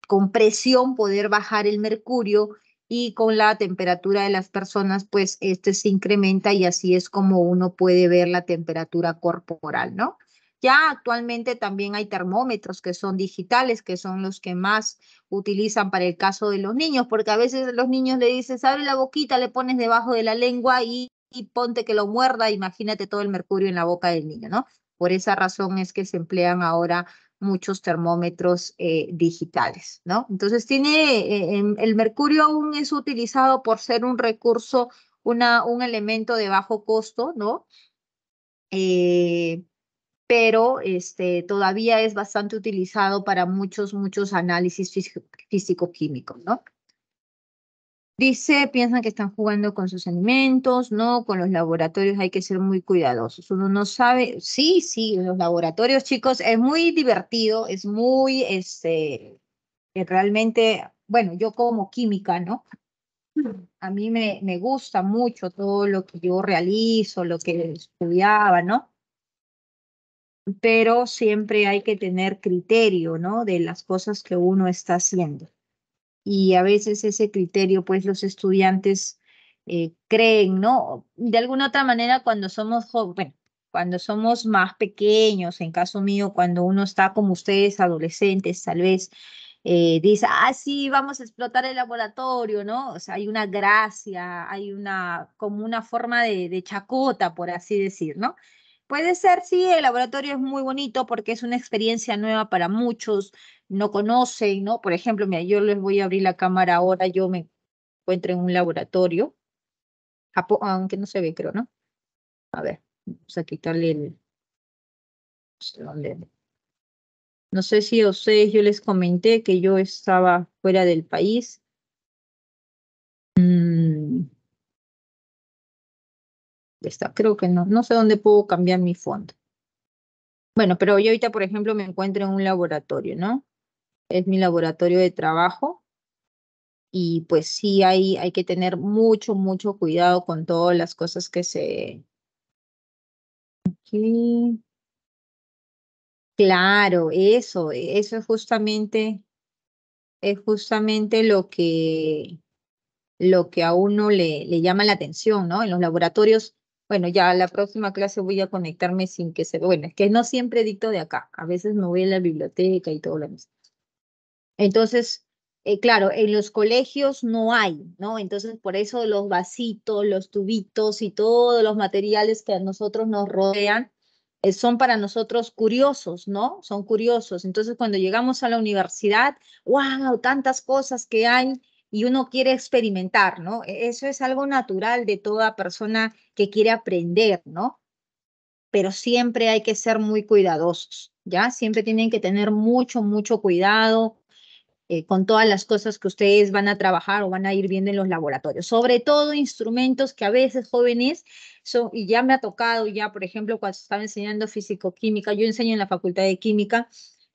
con presión poder bajar el mercurio y con la temperatura de las personas, pues este se incrementa y así es como uno puede ver la temperatura corporal, ¿no? Ya actualmente también hay termómetros que son digitales, que son los que más utilizan para el caso de los niños, porque a veces los niños le dices, abre la boquita, le pones debajo de la lengua y, ponte que lo muerda, imagínate todo el mercurio en la boca del niño, ¿no? Por esa razón es que se emplean ahora muchos termómetros eh, digitales, ¿no? Entonces tiene, eh, em, el mercurio aún es utilizado por ser un recurso, una, un elemento de bajo costo, ¿no? Eh, pero este, todavía es bastante utilizado para muchos, muchos análisis físico-químicos, ¿no? Dice, piensan que están jugando con sus alimentos, no, con los laboratorios hay que ser muy cuidadosos. Uno no sabe, sí, sí, los laboratorios, chicos, es muy divertido, es muy, este, eh, realmente, bueno, yo como química, ¿no? A mí me, me gusta mucho todo lo que yo realizo, lo que estudiaba, ¿no? pero siempre hay que tener criterio, ¿no? De las cosas que uno está haciendo. Y a veces ese criterio, pues los estudiantes eh, creen, ¿no? De alguna otra manera, cuando somos jóvenes, bueno, cuando somos más pequeños, en caso mío, cuando uno está como ustedes, adolescentes, tal vez, eh, dice, ah, sí, vamos a explotar el laboratorio, ¿no? O sea, hay una gracia, hay una, como una forma de chacota, por así decir, ¿no? Puede ser, sí, el laboratorio es muy bonito porque es una experiencia nueva para muchos, no conocen, ¿no? Por ejemplo, mira, yo les voy a abrir la cámara ahora, yo me encuentro en un laboratorio, aunque no se ve, creo, ¿no? A ver, vamos a quitarle el... No sé, dónde... no sé si ustedes yo les comenté que yo estaba fuera del país. Mm está, creo que no, no sé dónde puedo cambiar mi fondo. Bueno, pero yo ahorita, por ejemplo, me encuentro en un laboratorio, ¿no? Es mi laboratorio de trabajo y pues sí hay, hay que tener mucho, mucho cuidado con todas las cosas que se... Claro, eso, eso es justamente, es justamente lo que, lo que a uno le, le llama la atención, ¿no? En los laboratorios bueno, ya la próxima clase voy a conectarme sin que se... Bueno, es que no siempre dicto de acá. A veces me voy a la biblioteca y todo lo demás. Entonces, eh, claro, en los colegios no hay, ¿no? Entonces, por eso los vasitos, los tubitos y todos los materiales que a nosotros nos rodean eh, son para nosotros curiosos, ¿no? Son curiosos. Entonces, cuando llegamos a la universidad, ¡guau! tantas cosas que hay y uno quiere experimentar, ¿no? E-, eso es algo natural de toda persona que quiere aprender, ¿no? Pero siempre hay que ser muy cuidadosos, ¿ya? Siempre tienen que tener mucho, mucho cuidado eh, con todas las cosas que ustedes van a trabajar o van a ir viendo en los laboratorios. Sobre todo instrumentos que a veces jóvenes son, y ya me ha tocado ya, por ejemplo, cuando estaba enseñando físicoquímica, yo enseño en la Facultad de Química,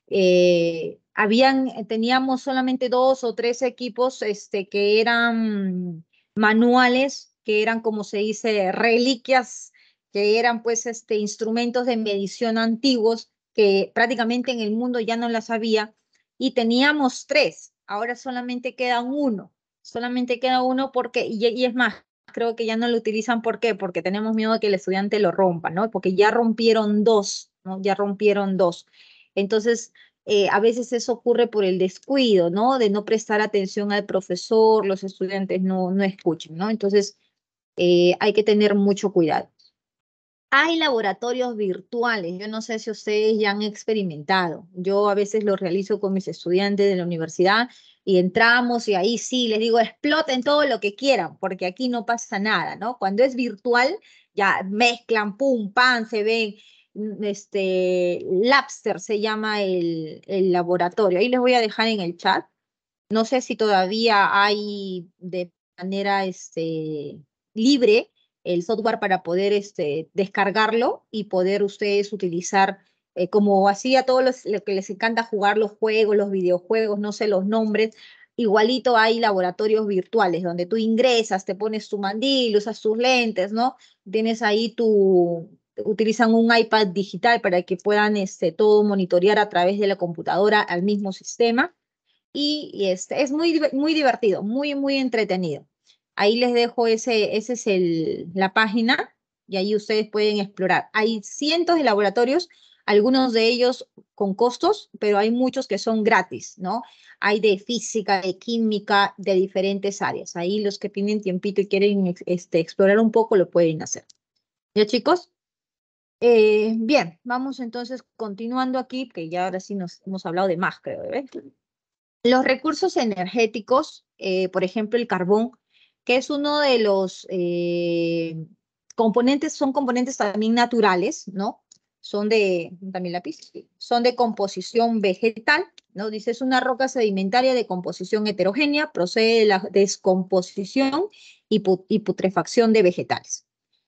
eh, habían, eh, teníamos solamente dos o tres equipos este, que eran manuales, que eran como se dice, reliquias, que eran pues este, instrumentos de medición antiguos que prácticamente en el mundo ya no las había y teníamos tres, ahora solamente queda uno, solamente queda uno porque, y, es más, creo que ya no lo utilizan. ¿Por qué? Porque tenemos miedo de que el estudiante lo rompa, ¿no? Porque ya rompieron dos, ¿no? Ya rompieron dos. Entonces, eh, a veces eso ocurre por el descuido, ¿no? De no prestar atención al profesor, los estudiantes no, no escuchan, ¿no? Entonces, eh, hay que tener mucho cuidado. Hay laboratorios virtuales, yo no sé si ustedes ya han experimentado, yo a veces lo realizo con mis estudiantes de la universidad y entramos y ahí sí les digo, exploten todo lo que quieran, porque aquí no pasa nada, ¿no? Cuando es virtual, ya mezclan, pum, pan, se ven Mm, este, Lapster se llama el, laboratorio. Ahí les voy a dejar en el chat. No sé si todavía hay de manera este, libre el software para poder este, descargarlo y poder ustedes utilizar, eh, como así a todos los que les encanta jugar los juegos, los videojuegos, no sé los nombres, igualito hay laboratorios virtuales donde tú ingresas, te pones tu mandil, usas tus lentes, ¿no? Tienes ahí tu, utilizan un iPad digital para que puedan este, todo monitorear a través de la computadora al mismo sistema. Y, este, es muy, muy divertido, muy, muy entretenido. Ahí les dejo ese, ese es el, la página y ahí ustedes pueden explorar. Hay cientos de laboratorios, algunos de ellos con costos, pero hay muchos que son gratis, ¿no? Hay de física, de química, de diferentes áreas. Ahí los que tienen tiempito y quieren este, explorar un poco lo pueden hacer. ¿Ya chicos? Eh, bien, vamos entonces continuando aquí, que ya ahora sí nos hemos hablado de más, creo. ¿eh? Los recursos energéticos, eh, por ejemplo, el carbón, que es uno de los componentes, son componentes también naturales, ¿no? Son de, también lápiz, son de composición vegetal, ¿no? Dice, es una roca sedimentaria de composición heterogénea, procede de la descomposición y putrefacción de vegetales.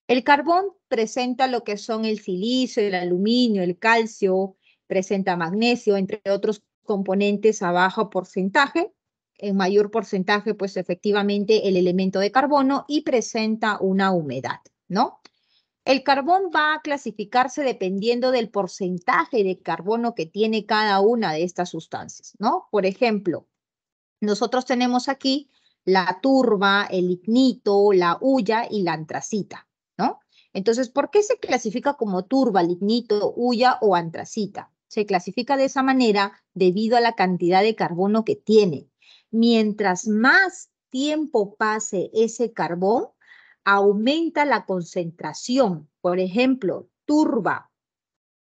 El carbón presenta lo que son el silicio, el aluminio, el calcio, presenta magnesio, entre otros componentes a bajo porcentaje, en mayor porcentaje, pues efectivamente el elemento de carbono y presenta una humedad, ¿no? El carbón va a clasificarse dependiendo del porcentaje de carbono que tiene cada una de estas sustancias, ¿no? Por ejemplo, nosotros tenemos aquí la turba, el ignito, la hulla y la antracita, entonces, ¿por qué se clasifica como turba, lignito, huya o antracita? Se clasifica de esa manera debido a la cantidad de carbono que tiene. Mientras más tiempo pase ese carbón, aumenta la concentración. Por ejemplo, turba,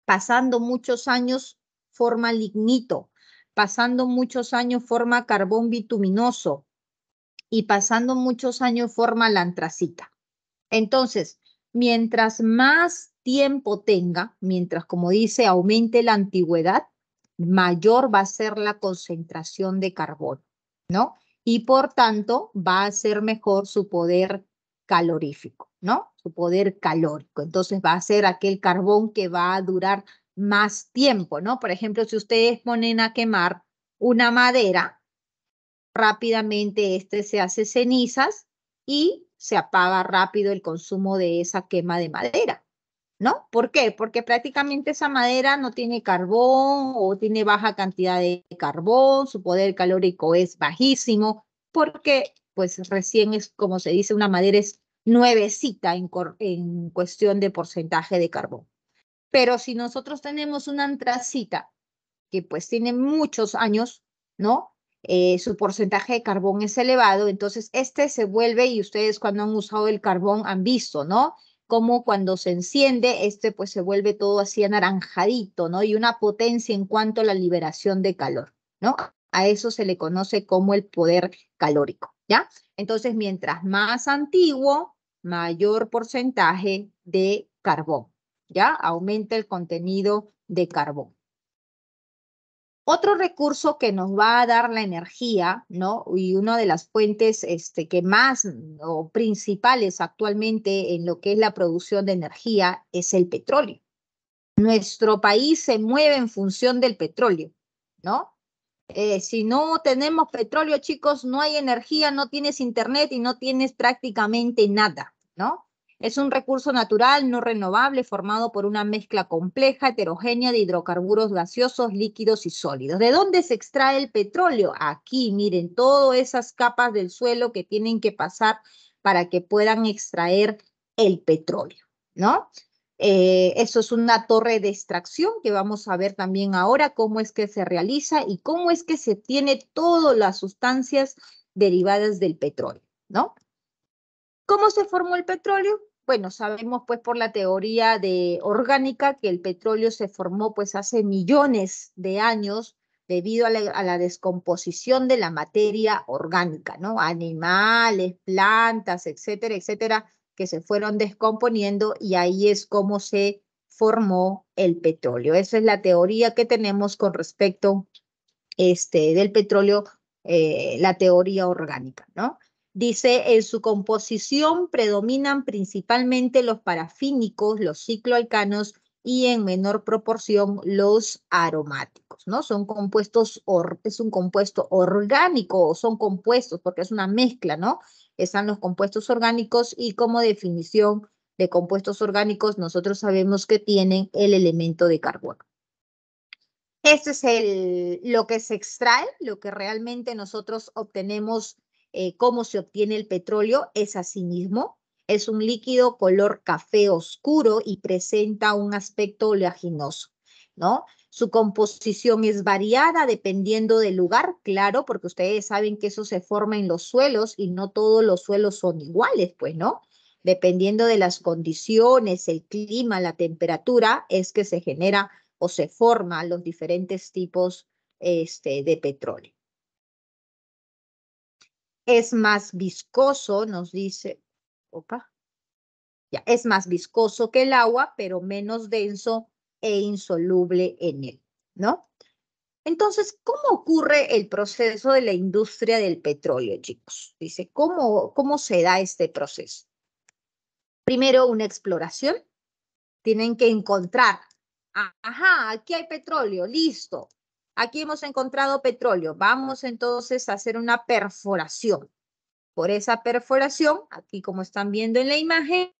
pasando muchos años forma lignito, pasando muchos años forma carbón bituminoso y pasando muchos años forma la antracita. Entonces, mientras más tiempo tenga, mientras, como dice, aumente la antigüedad, mayor va a ser la concentración de carbono, ¿no? Y por tanto va a ser mejor su poder calorífico, ¿no? Su poder calórico. Entonces va a ser aquel carbón que va a durar más tiempo, ¿no? Por ejemplo, si ustedes ponen a quemar una madera, rápidamente este se hace cenizas y se apaga rápido el consumo de esa quema de madera. ¿No? ¿Por qué? Porque prácticamente esa madera no tiene carbón o tiene baja cantidad de carbón, su poder calórico es bajísimo, porque pues recién es, como se dice, una madera es nuevecita en, cuestión de porcentaje de carbón. Pero si nosotros tenemos una antracita que pues tiene muchos años, ¿no? Eh, su porcentaje de carbón es elevado, entonces este se vuelve, y ustedes cuando han usado el carbón han visto, ¿no? Como cuando se enciende, este pues se vuelve todo así anaranjadito, ¿no? Y una potencia en cuanto a la liberación de calor, ¿no? A eso se le conoce como el poder calórico, ¿ya? Entonces, mientras más antiguo, mayor porcentaje de carbón, ¿ya? Aumenta el contenido de carbón. Otro recurso que nos va a dar la energía, ¿no? Y una de las fuentes este, que más o principales actualmente en lo que es la producción de energía es el petróleo. Nuestro país se mueve en función del petróleo, ¿no? Eh, si no tenemos petróleo, chicos, no hay energía, no tienes internet y no tienes prácticamente nada, ¿no? Es un recurso natural no renovable formado por una mezcla compleja, heterogénea de hidrocarburos gaseosos, líquidos y sólidos. ¿De dónde se extrae el petróleo? Aquí, miren, todas esas capas del suelo que tienen que pasar para que puedan extraer el petróleo, ¿no? Eh, eso es una torre de extracción que vamos a ver también ahora cómo es que se realiza y cómo es que se tiene todas las sustancias derivadas del petróleo, ¿no? ¿Cómo se formó el petróleo? bueno, sabemos pues por la teoría de orgánica que el petróleo se formó pues hace millones de años debido a la, descomposición de la materia orgánica, ¿no? Animales, plantas, etcétera, etcétera, que se fueron descomponiendo y ahí es como se formó el petróleo. Esa es la teoría que tenemos con respecto este, del petróleo, eh, la teoría orgánica, ¿no? Dice, en su composición predominan principalmente los parafínicos, los cicloalcanos y en menor proporción los aromáticos, ¿no? Son compuestos, es un compuesto orgánico, o son compuestos porque es una mezcla, ¿no? Están los compuestos orgánicos y como definición de compuestos orgánicos nosotros sabemos que tienen el elemento de carbono. Este es el, lo que se extrae, lo que realmente nosotros obtenemos eh, cómo se obtiene el petróleo es mismo, Es un líquido color café oscuro y presenta un aspecto oleaginoso, ¿no? Su composición es variada dependiendo del lugar, claro, porque ustedes saben que eso se forma en los suelos y no todos los suelos son iguales, pues, ¿no? Dependiendo de las condiciones, el clima, la temperatura, es que se genera o se forman los diferentes tipos este, de petróleo es más viscoso, nos dice, opa, ya, es más viscoso que el agua, pero menos denso e insoluble en él, ¿no? Entonces, ¿cómo ocurre el proceso de la industria del petróleo, chicos? Dice, ¿cómo, cómo se da este proceso? Primero, una exploración. Tienen que encontrar, ah, ajá, aquí hay petróleo, listo. Aquí hemos encontrado petróleo. Vamos entonces a hacer una perforación. Por esa perforación, aquí como están viendo en la imagen,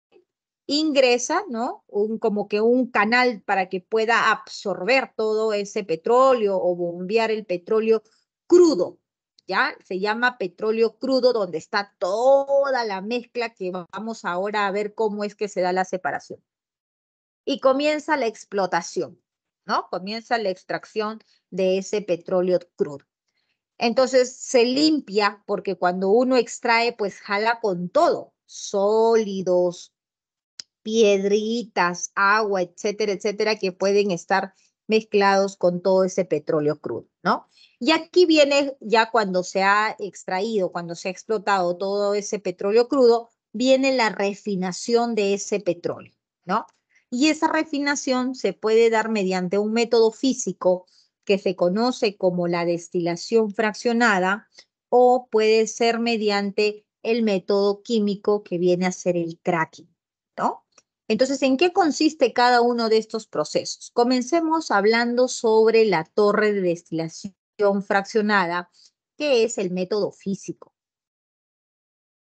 ingresa, ¿no? Un, como que un canal para que pueda absorber todo ese petróleo o bombear el petróleo crudo, ¿ya? Se llama petróleo crudo, donde está toda la mezcla que vamos ahora a ver cómo es que se da la separación. Y comienza la explotación. ¿no? Comienza la extracción de ese petróleo crudo. Entonces se limpia porque cuando uno extrae, pues jala con todo, sólidos, piedritas, agua, etcétera, etcétera, que pueden estar mezclados con todo ese petróleo crudo, ¿no? Y aquí viene ya cuando se ha extraído, cuando se ha explotado todo ese petróleo crudo, viene la refinación de ese petróleo, ¿no? Y esa refinación se puede dar mediante un método físico que se conoce como la destilación fraccionada o puede ser mediante el método químico que viene a ser el cracking, Entonces, ¿en qué consiste cada uno de estos procesos? Comencemos hablando sobre la torre de destilación fraccionada, que es el método físico.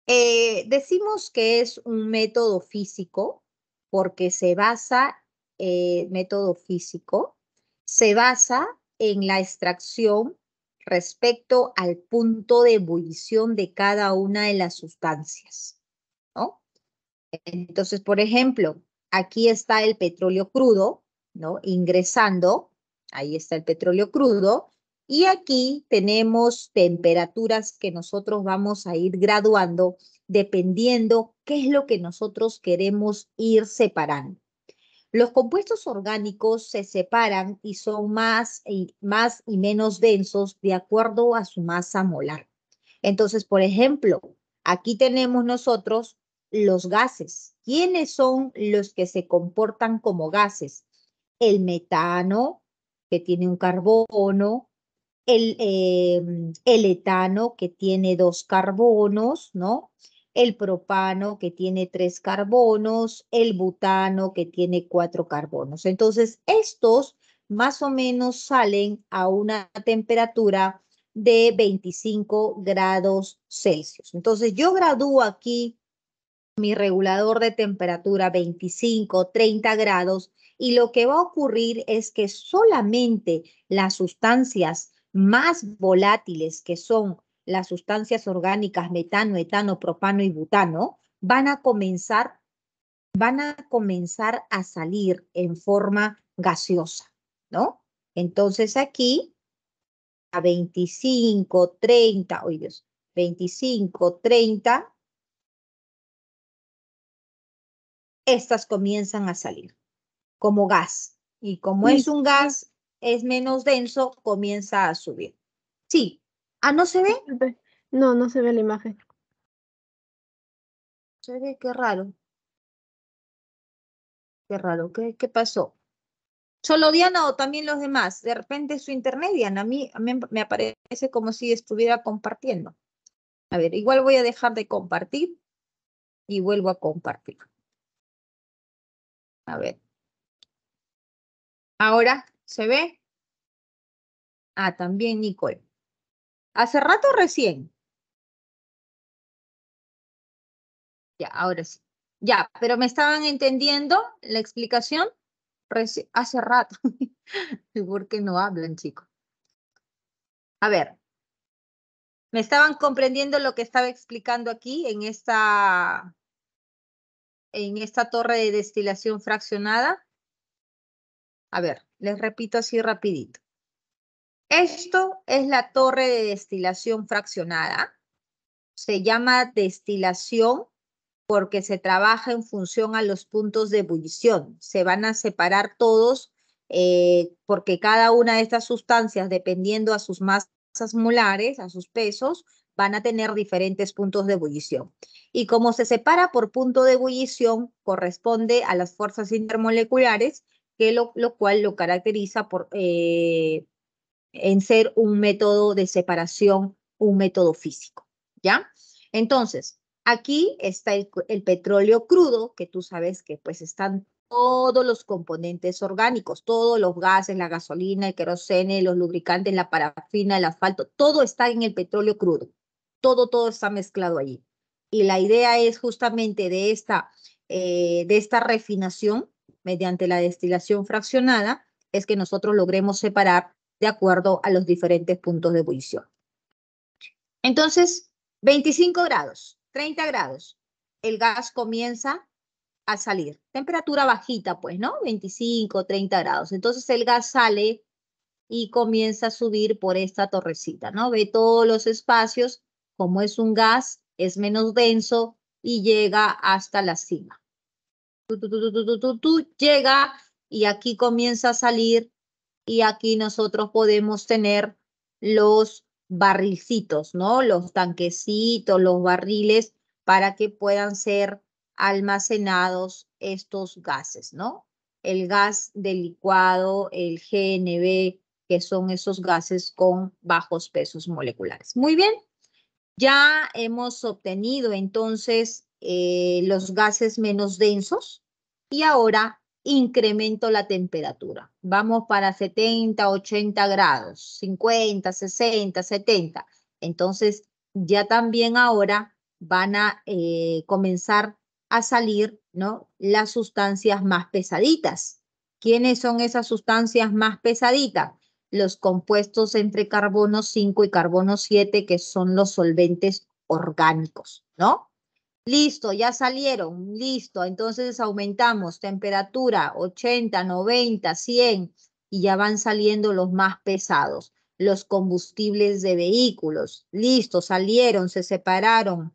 Eh, decimos que es un método físico porque se basa, eh, método físico, se basa en la extracción respecto al punto de ebullición de cada una de las sustancias. ¿no? Entonces, por ejemplo, aquí está el petróleo crudo, ¿no? Ingresando, ahí está el petróleo crudo, y aquí tenemos temperaturas que nosotros vamos a ir graduando dependiendo qué es lo que nosotros queremos ir separando. Los compuestos orgánicos se separan y son más y, más y menos densos de acuerdo a su masa molar. Entonces, por ejemplo, aquí tenemos nosotros los gases. ¿Quiénes son los que se comportan como gases? El metano, que tiene un carbono, el, eh, el etano, que tiene dos carbonos, ¿no? el propano que tiene tres carbonos, el butano que tiene cuatro carbonos. Entonces, estos más o menos salen a una temperatura de 25 grados Celsius. Entonces, yo gradúo aquí mi regulador de temperatura 25, 30 grados y lo que va a ocurrir es que solamente las sustancias más volátiles que son las sustancias orgánicas metano, etano, propano y butano, van a comenzar, van a, comenzar a salir en forma gaseosa, ¿no? Entonces aquí a 25, 30, oh Dios, 25, 30, estas comienzan a salir como gas. Y como es un gas, es menos denso, comienza a subir. Sí, Ah, ¿no se ve? No, no se ve la imagen. Se ve, qué raro. Qué raro, ¿qué, qué pasó? ¿Solo Diana o también los demás? De repente su internet, a mí, a mí me aparece como si estuviera compartiendo. A ver, igual voy a dejar de compartir y vuelvo a compartir. A ver. Ahora, ¿se ve? Ah, también Nicole. Hace rato recién. Ya, ahora sí. Ya, pero me estaban entendiendo la explicación hace rato. ¿Por qué no hablan, chicos? A ver. ¿Me estaban comprendiendo lo que estaba explicando aquí en esta, en esta torre de destilación fraccionada? A ver, les repito así rapidito. Esto es la torre de destilación fraccionada. Se llama destilación porque se trabaja en función a los puntos de ebullición. Se van a separar todos eh, porque cada una de estas sustancias, dependiendo a sus masas molares, a sus pesos, van a tener diferentes puntos de ebullición. Y como se separa por punto de ebullición, corresponde a las fuerzas intermoleculares, que lo, cual lo caracteriza por, eh, en ser un método de separación, un método físico, ¿ya? Entonces, aquí está el, petróleo crudo, que tú sabes que pues están todos los componentes orgánicos, todos los gases, la gasolina, el querosene, los lubricantes, la parafina, el asfalto, todo está en el petróleo crudo. Todo, todo está mezclado allí. Y la idea es justamente de esta, eh, de esta refinación mediante la destilación fraccionada, es que nosotros logremos separar de acuerdo a los diferentes puntos de ebullición. Entonces, 25 grados, 30 grados, el gas comienza a salir. Temperatura bajita, pues, ¿no? 25, 30 grados. Entonces el gas sale y comienza a subir por esta torrecita, ¿no? Ve todos los espacios, como es un gas, es menos denso y llega hasta la cima. llega y aquí comienza a salir y aquí nosotros podemos tener los barrilcitos, ¿no? Los tanquecitos, los barriles para que puedan ser almacenados estos gases, ¿no? El gas de licuado, el GNB, que son esos gases con bajos pesos moleculares. Muy bien, ya hemos obtenido entonces eh, los gases menos densos y ahora incremento la temperatura. Vamos para 70, 80 grados, 50, 60, 70. Entonces, ya también ahora van a eh, comenzar a salir ¿no? las sustancias más pesaditas. ¿Quiénes son esas sustancias más pesaditas? Los compuestos entre carbono 5 y carbono 7, que son los solventes orgánicos, ¿no? Listo, ya salieron, listo. Entonces aumentamos temperatura 80, 90, 100 y ya van saliendo los más pesados, los combustibles de vehículos. Listo, salieron, se separaron.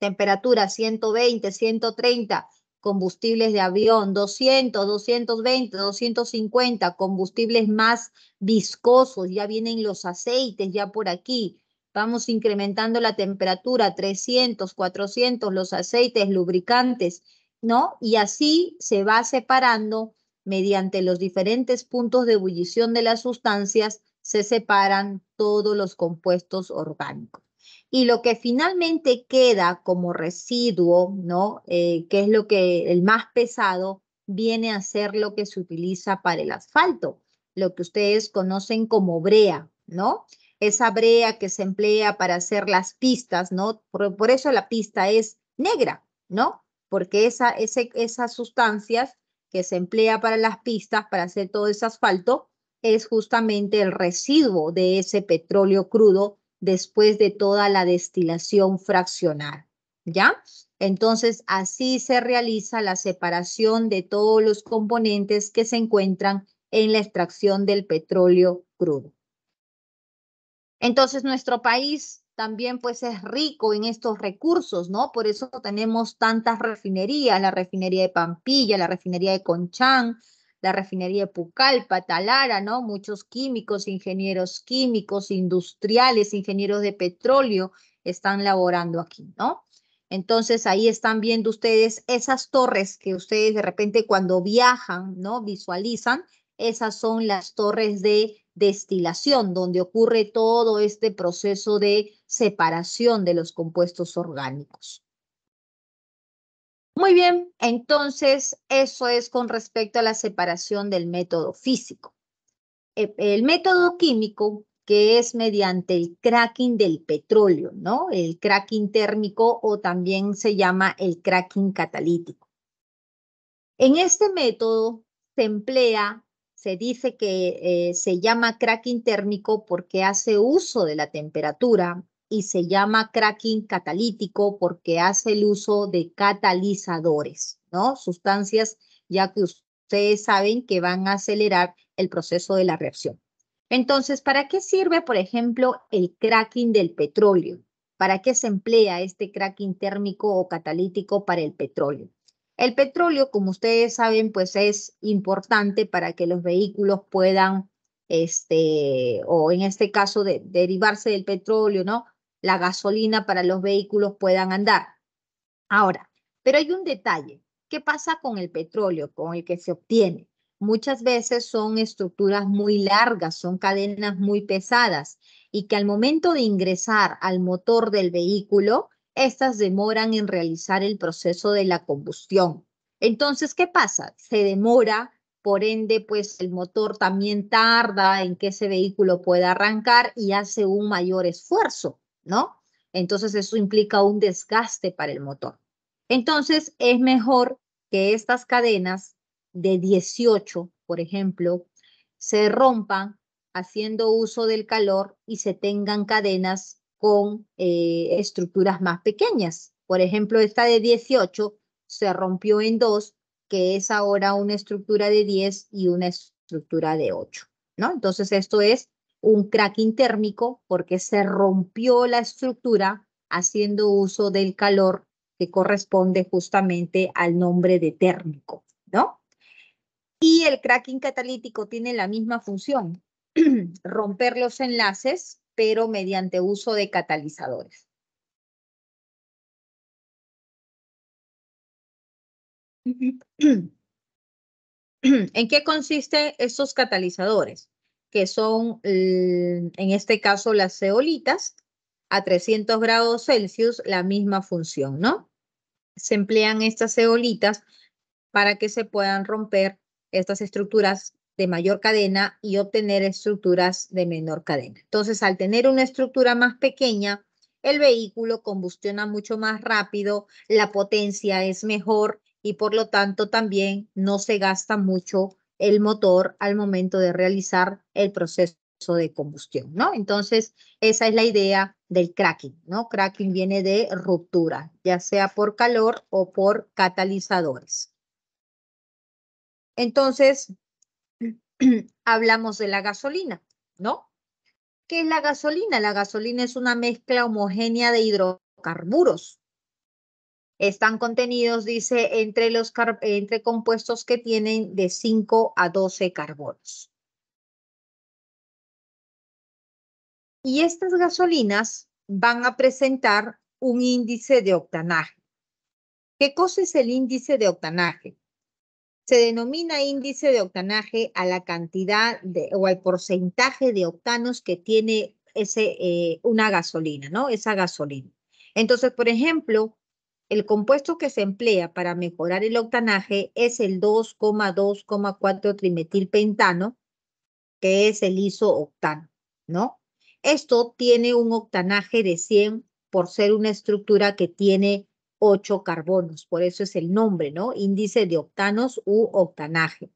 Temperatura 120, 130, combustibles de avión, 200, 220, 250, combustibles más viscosos, ya vienen los aceites ya por aquí, vamos incrementando la temperatura, 300, 400, los aceites, lubricantes, ¿no? Y así se va separando mediante los diferentes puntos de ebullición de las sustancias, se separan todos los compuestos orgánicos. Y lo que finalmente queda como residuo, ¿no? Eh, que es lo que el más pesado viene a ser lo que se utiliza para el asfalto, lo que ustedes conocen como brea, ¿no? esa brea que se emplea para hacer las pistas, ¿no? Por, eso la pista es negra, ¿no? Porque esa, esas sustancias que se emplea para las pistas, para hacer todo ese asfalto, es justamente el residuo de ese petróleo crudo después de toda la destilación fraccional, ¿ya? Entonces, así se realiza la separación de todos los componentes que se encuentran en la extracción del petróleo crudo. Entonces, nuestro país también pues es rico en estos recursos, ¿no? Por eso tenemos tantas refinerías, la refinería de Pampilla, la refinería de Conchán, la refinería de Pucallpa, Talara, ¿no? Muchos químicos, ingenieros químicos, industriales, ingenieros de petróleo están laborando aquí, ¿no? Entonces ahí están viendo ustedes esas torres que ustedes de repente cuando viajan, ¿no? Visualizan, esas son las torres de destilación, donde ocurre todo este proceso de separación de los compuestos orgánicos. Muy bien, entonces eso es con respecto a la separación del método físico. E, el método químico, que es mediante el cracking del petróleo, ¿no? El cracking térmico o también se llama el cracking catalítico. En este método se emplea se dice que eh, se llama cracking térmico porque hace uso de la temperatura y se llama cracking catalítico porque hace el uso de catalizadores, ¿no? Sustancias ya que ustedes saben que van a acelerar el proceso de la reacción. Entonces, ¿para qué sirve, por ejemplo, el cracking del petróleo? ¿Para qué se emplea este cracking térmico o catalítico para el petróleo? El petróleo, como ustedes saben, pues es importante para que los vehículos puedan, este, o en este caso, de, derivarse del petróleo, ¿no? La gasolina para los vehículos puedan andar. Ahora, pero hay un detalle. ¿Qué pasa con el petróleo, con el que se obtiene? Muchas veces son estructuras muy largas, son cadenas muy pesadas y que al momento de ingresar al motor del vehículo, estas demoran en realizar el proceso de la combustión. Entonces, ¿qué pasa? Se demora, por ende, pues el motor también tarda en que ese vehículo pueda arrancar y hace un mayor esfuerzo, ¿no? Entonces, eso implica un desgaste para el motor. Entonces, es mejor que estas cadenas de 18, por ejemplo, se rompan haciendo uso del calor y se tengan cadenas con eh, estructuras más pequeñas. Por ejemplo, esta de 18 se rompió en dos, que es ahora una estructura de 10 y una estructura de 8. ¿no? Entonces, esto es un cracking térmico porque se rompió la estructura haciendo uso del calor que corresponde justamente al nombre de térmico, ¿no? Y el cracking catalítico tiene la misma función, romper los enlaces pero mediante uso de catalizadores. ¿En qué consisten estos catalizadores? Que son, eh, en este caso, las ceolitas, a 300 grados Celsius, la misma función, ¿no? Se emplean estas ceolitas para que se puedan romper estas estructuras de mayor cadena y obtener estructuras de menor cadena. Entonces, al tener una estructura más pequeña, el vehículo combustiona mucho más rápido, la potencia es mejor y por lo tanto también no se gasta mucho el motor al momento de realizar el proceso de combustión, ¿no? Entonces, esa es la idea del cracking, ¿no? Cracking viene de ruptura, ya sea por calor o por catalizadores. Entonces, hablamos de la gasolina, ¿no? ¿Qué es la gasolina? La gasolina es una mezcla homogénea de hidrocarburos. Están contenidos, dice, entre, los entre compuestos que tienen de 5 a 12 carbonos. Y estas gasolinas van a presentar un índice de octanaje. ¿Qué cosa es el índice de octanaje? se denomina índice de octanaje a la cantidad de, o al porcentaje de octanos que tiene ese, eh, una gasolina, ¿no? Esa gasolina. Entonces, por ejemplo, el compuesto que se emplea para mejorar el octanaje es el 2,2,4 trimetilpentano, que es el isooctano, ¿no? Esto tiene un octanaje de 100 por ser una estructura que tiene ocho carbonos, por eso es el nombre, ¿no? Índice de octanos u octanaje.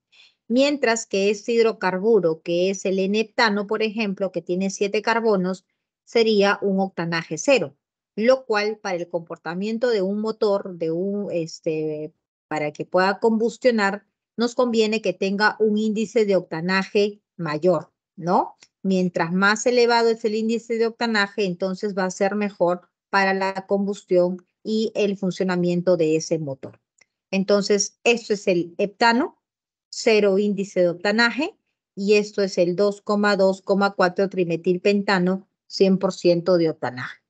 Mientras que este hidrocarburo, que es el N-heptano, por ejemplo, que tiene siete carbonos, sería un octanaje cero, lo cual para el comportamiento de un motor, de un, este, para que pueda combustionar, nos conviene que tenga un índice de octanaje mayor, ¿no? Mientras más elevado es el índice de octanaje, entonces va a ser mejor para la combustión y el funcionamiento de ese motor. Entonces, esto es el heptano, cero índice de octanaje, y esto es el 2,2,4 trimetilpentano, 100% de octanaje.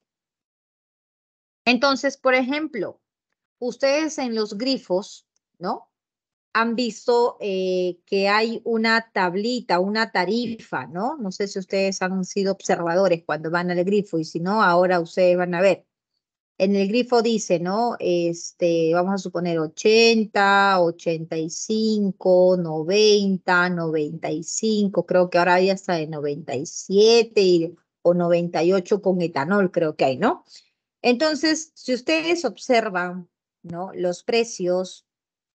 Entonces, por ejemplo, ustedes en los grifos, ¿no? Han visto eh, que hay una tablita, una tarifa, ¿no? No sé si ustedes han sido observadores cuando van al grifo y si no, ahora ustedes van a ver en el grifo dice, ¿no? Este, vamos a suponer 80, 85, 90, 95, creo que ahora hay hasta de 97 o 98 con etanol, creo que hay, ¿no? Entonces, si ustedes observan, ¿no? Los precios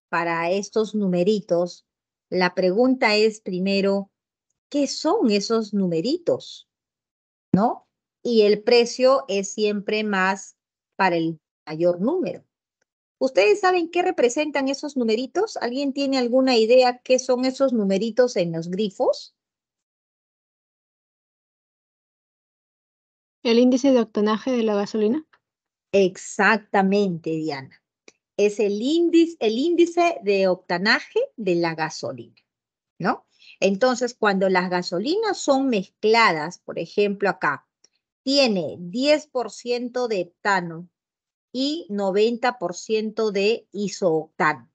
para estos numeritos, la pregunta es primero, ¿qué son esos numeritos? ¿No? Y el precio es siempre más para el mayor número. ¿Ustedes saben qué representan esos numeritos? ¿Alguien tiene alguna idea qué son esos numeritos en los grifos? El índice de octanaje de la gasolina. Exactamente, Diana. Es el índice, el índice de octanaje de la gasolina, ¿no? Entonces, cuando las gasolinas son mezcladas, por ejemplo, acá, tiene 10% de heptano y 90% de isooctano.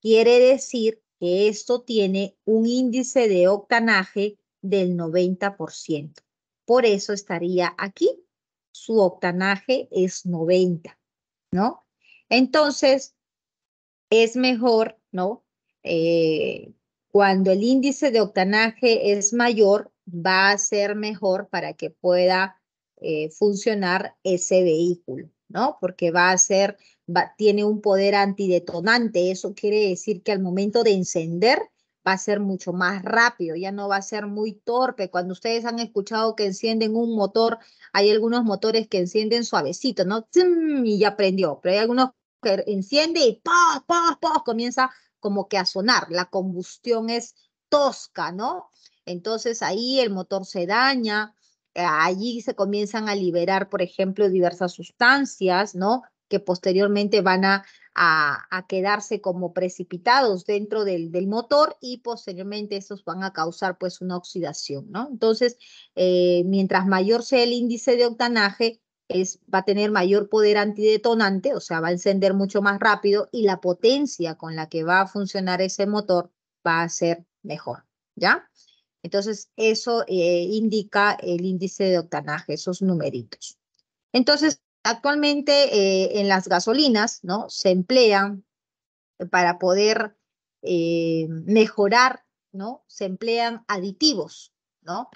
Quiere decir que esto tiene un índice de octanaje del 90%. Por eso estaría aquí. Su octanaje es 90, ¿no? Entonces, es mejor, ¿no? Eh, cuando el índice de octanaje es mayor, va a ser mejor para que pueda eh, funcionar ese vehículo, ¿no? Porque va a ser, tiene un poder antidetonante, eso quiere decir que al momento de encender va a ser mucho más rápido, ya no va a ser muy torpe. Cuando ustedes han escuchado que encienden un motor, hay algunos motores que encienden suavecito, ¿no? Y ya prendió, pero hay algunos que enciende y ¡pos, comienza como que a sonar. La combustión es tosca, ¿no? Entonces ahí el motor se daña, allí se comienzan a liberar, por ejemplo, diversas sustancias, ¿no? Que posteriormente van a, quedarse como precipitados dentro del, motor y posteriormente estos van a causar pues una oxidación, ¿no? Entonces, eh, mientras mayor sea el índice de octanaje, es, va a tener mayor poder antidetonante, o sea, va a encender mucho más rápido y la potencia con la que va a funcionar ese motor va a ser mejor, ¿ya? Entonces, eso eh, indica el índice de octanaje, esos numeritos. Entonces, actualmente eh, en las gasolinas, ¿no? Se emplean eh, para poder mejorar, ¿no? Se emplean aditivos, ¿no?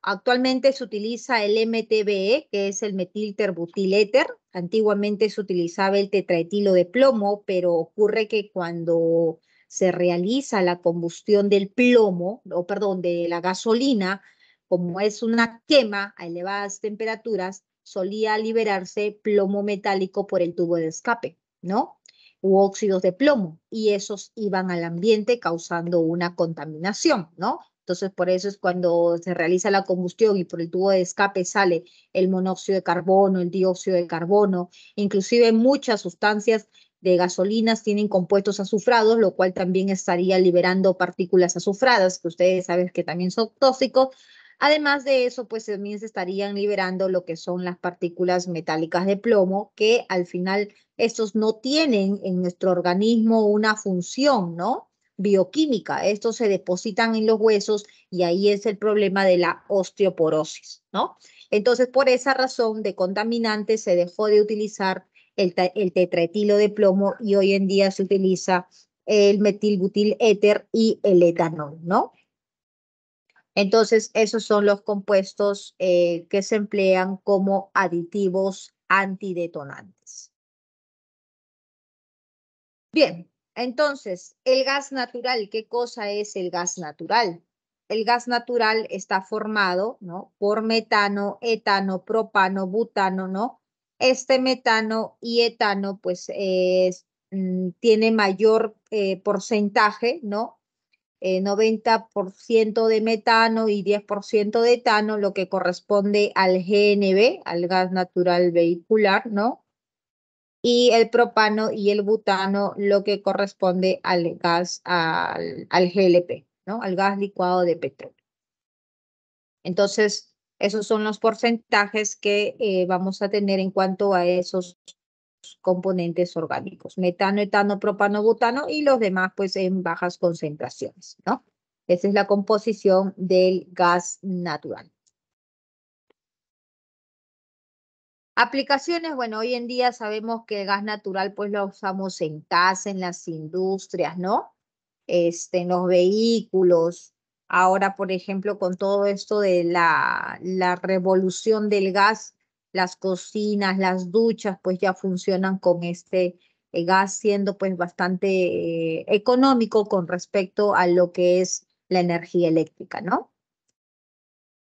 Actualmente se utiliza el MTBE, que es el metilterbutiléter. Antiguamente se utilizaba el tetraetilo de plomo, pero ocurre que cuando se realiza la combustión del plomo, o perdón, de la gasolina, como es una quema a elevadas temperaturas, solía liberarse plomo metálico por el tubo de escape, ¿no? U óxidos de plomo, y esos iban al ambiente causando una contaminación, ¿no? Entonces, por eso es cuando se realiza la combustión y por el tubo de escape sale el monóxido de carbono, el dióxido de carbono, inclusive muchas sustancias de gasolinas tienen compuestos azufrados, lo cual también estaría liberando partículas azufradas, que ustedes saben que también son tóxicos. Además de eso, pues también se estarían liberando lo que son las partículas metálicas de plomo, que al final estos no tienen en nuestro organismo una función, ¿no? Bioquímica. Estos se depositan en los huesos y ahí es el problema de la osteoporosis, ¿no? Entonces, por esa razón de contaminantes se dejó de utilizar el, el tetraetilo de plomo y hoy en día se utiliza el metilbutil éter y el etanol, ¿no? Entonces, esos son los compuestos eh, que se emplean como aditivos antidetonantes. Bien, entonces, el gas natural, ¿qué cosa es el gas natural? El gas natural está formado ¿no? por metano, etano, propano, butano, ¿no? Este metano y etano, pues, eh, mm, tiene mayor eh, porcentaje, ¿no? 90% eh, de metano y 10% de etano, lo que corresponde al GNB, al gas natural vehicular, ¿no? Y el propano y el butano, lo que corresponde al gas, al GLP, ¿no? Al gas licuado de petróleo. Entonces, esos son los porcentajes que eh, vamos a tener en cuanto a esos componentes orgánicos, metano, etano, propano, butano y los demás pues en bajas concentraciones, ¿no? Esa es la composición del gas natural. Aplicaciones, bueno, hoy en día sabemos que el gas natural pues lo usamos en casa, en las industrias, ¿no? Este, en los vehículos, Ahora, por ejemplo, con todo esto de la, revolución del gas, las cocinas, las duchas, pues ya funcionan con este eh, gas siendo pues bastante eh, económico con respecto a lo que es la energía eléctrica, ¿no?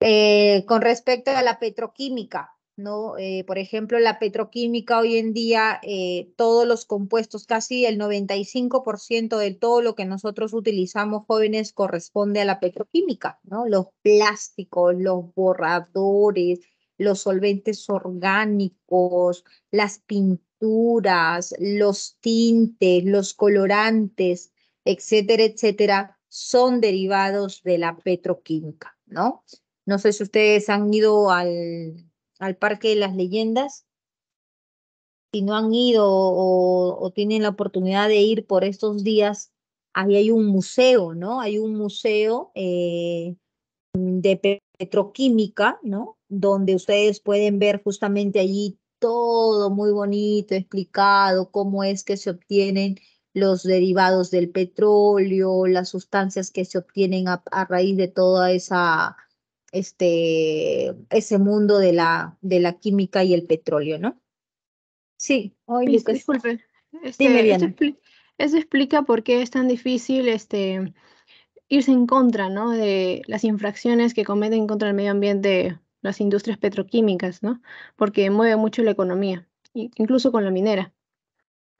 Eh, con respecto a la petroquímica, ¿no? Eh, por ejemplo, la petroquímica hoy en día, eh, todos los compuestos, casi el 95% de todo lo que nosotros utilizamos jóvenes corresponde a la petroquímica, ¿no? Los plásticos, los borradores, los solventes orgánicos, las pinturas, los tintes, los colorantes, etcétera, etcétera, son derivados de la petroquímica, ¿no? No sé si ustedes han ido al al Parque de las Leyendas, si no han ido o, tienen la oportunidad de ir por estos días, ahí hay un museo, ¿no? Hay un museo eh, de petroquímica, ¿no? Donde ustedes pueden ver justamente allí todo muy bonito, explicado, cómo es que se obtienen los derivados del petróleo, las sustancias que se obtienen a raíz de toda esa este, ese mundo de la, de la química y el petróleo, ¿no? Sí, hoy Disculpe, este, Dime Eso explica por qué es tan difícil este, irse en contra ¿no? de las infracciones que cometen contra el medio ambiente las industrias petroquímicas, ¿no? Porque mueve mucho la economía, incluso con la minera.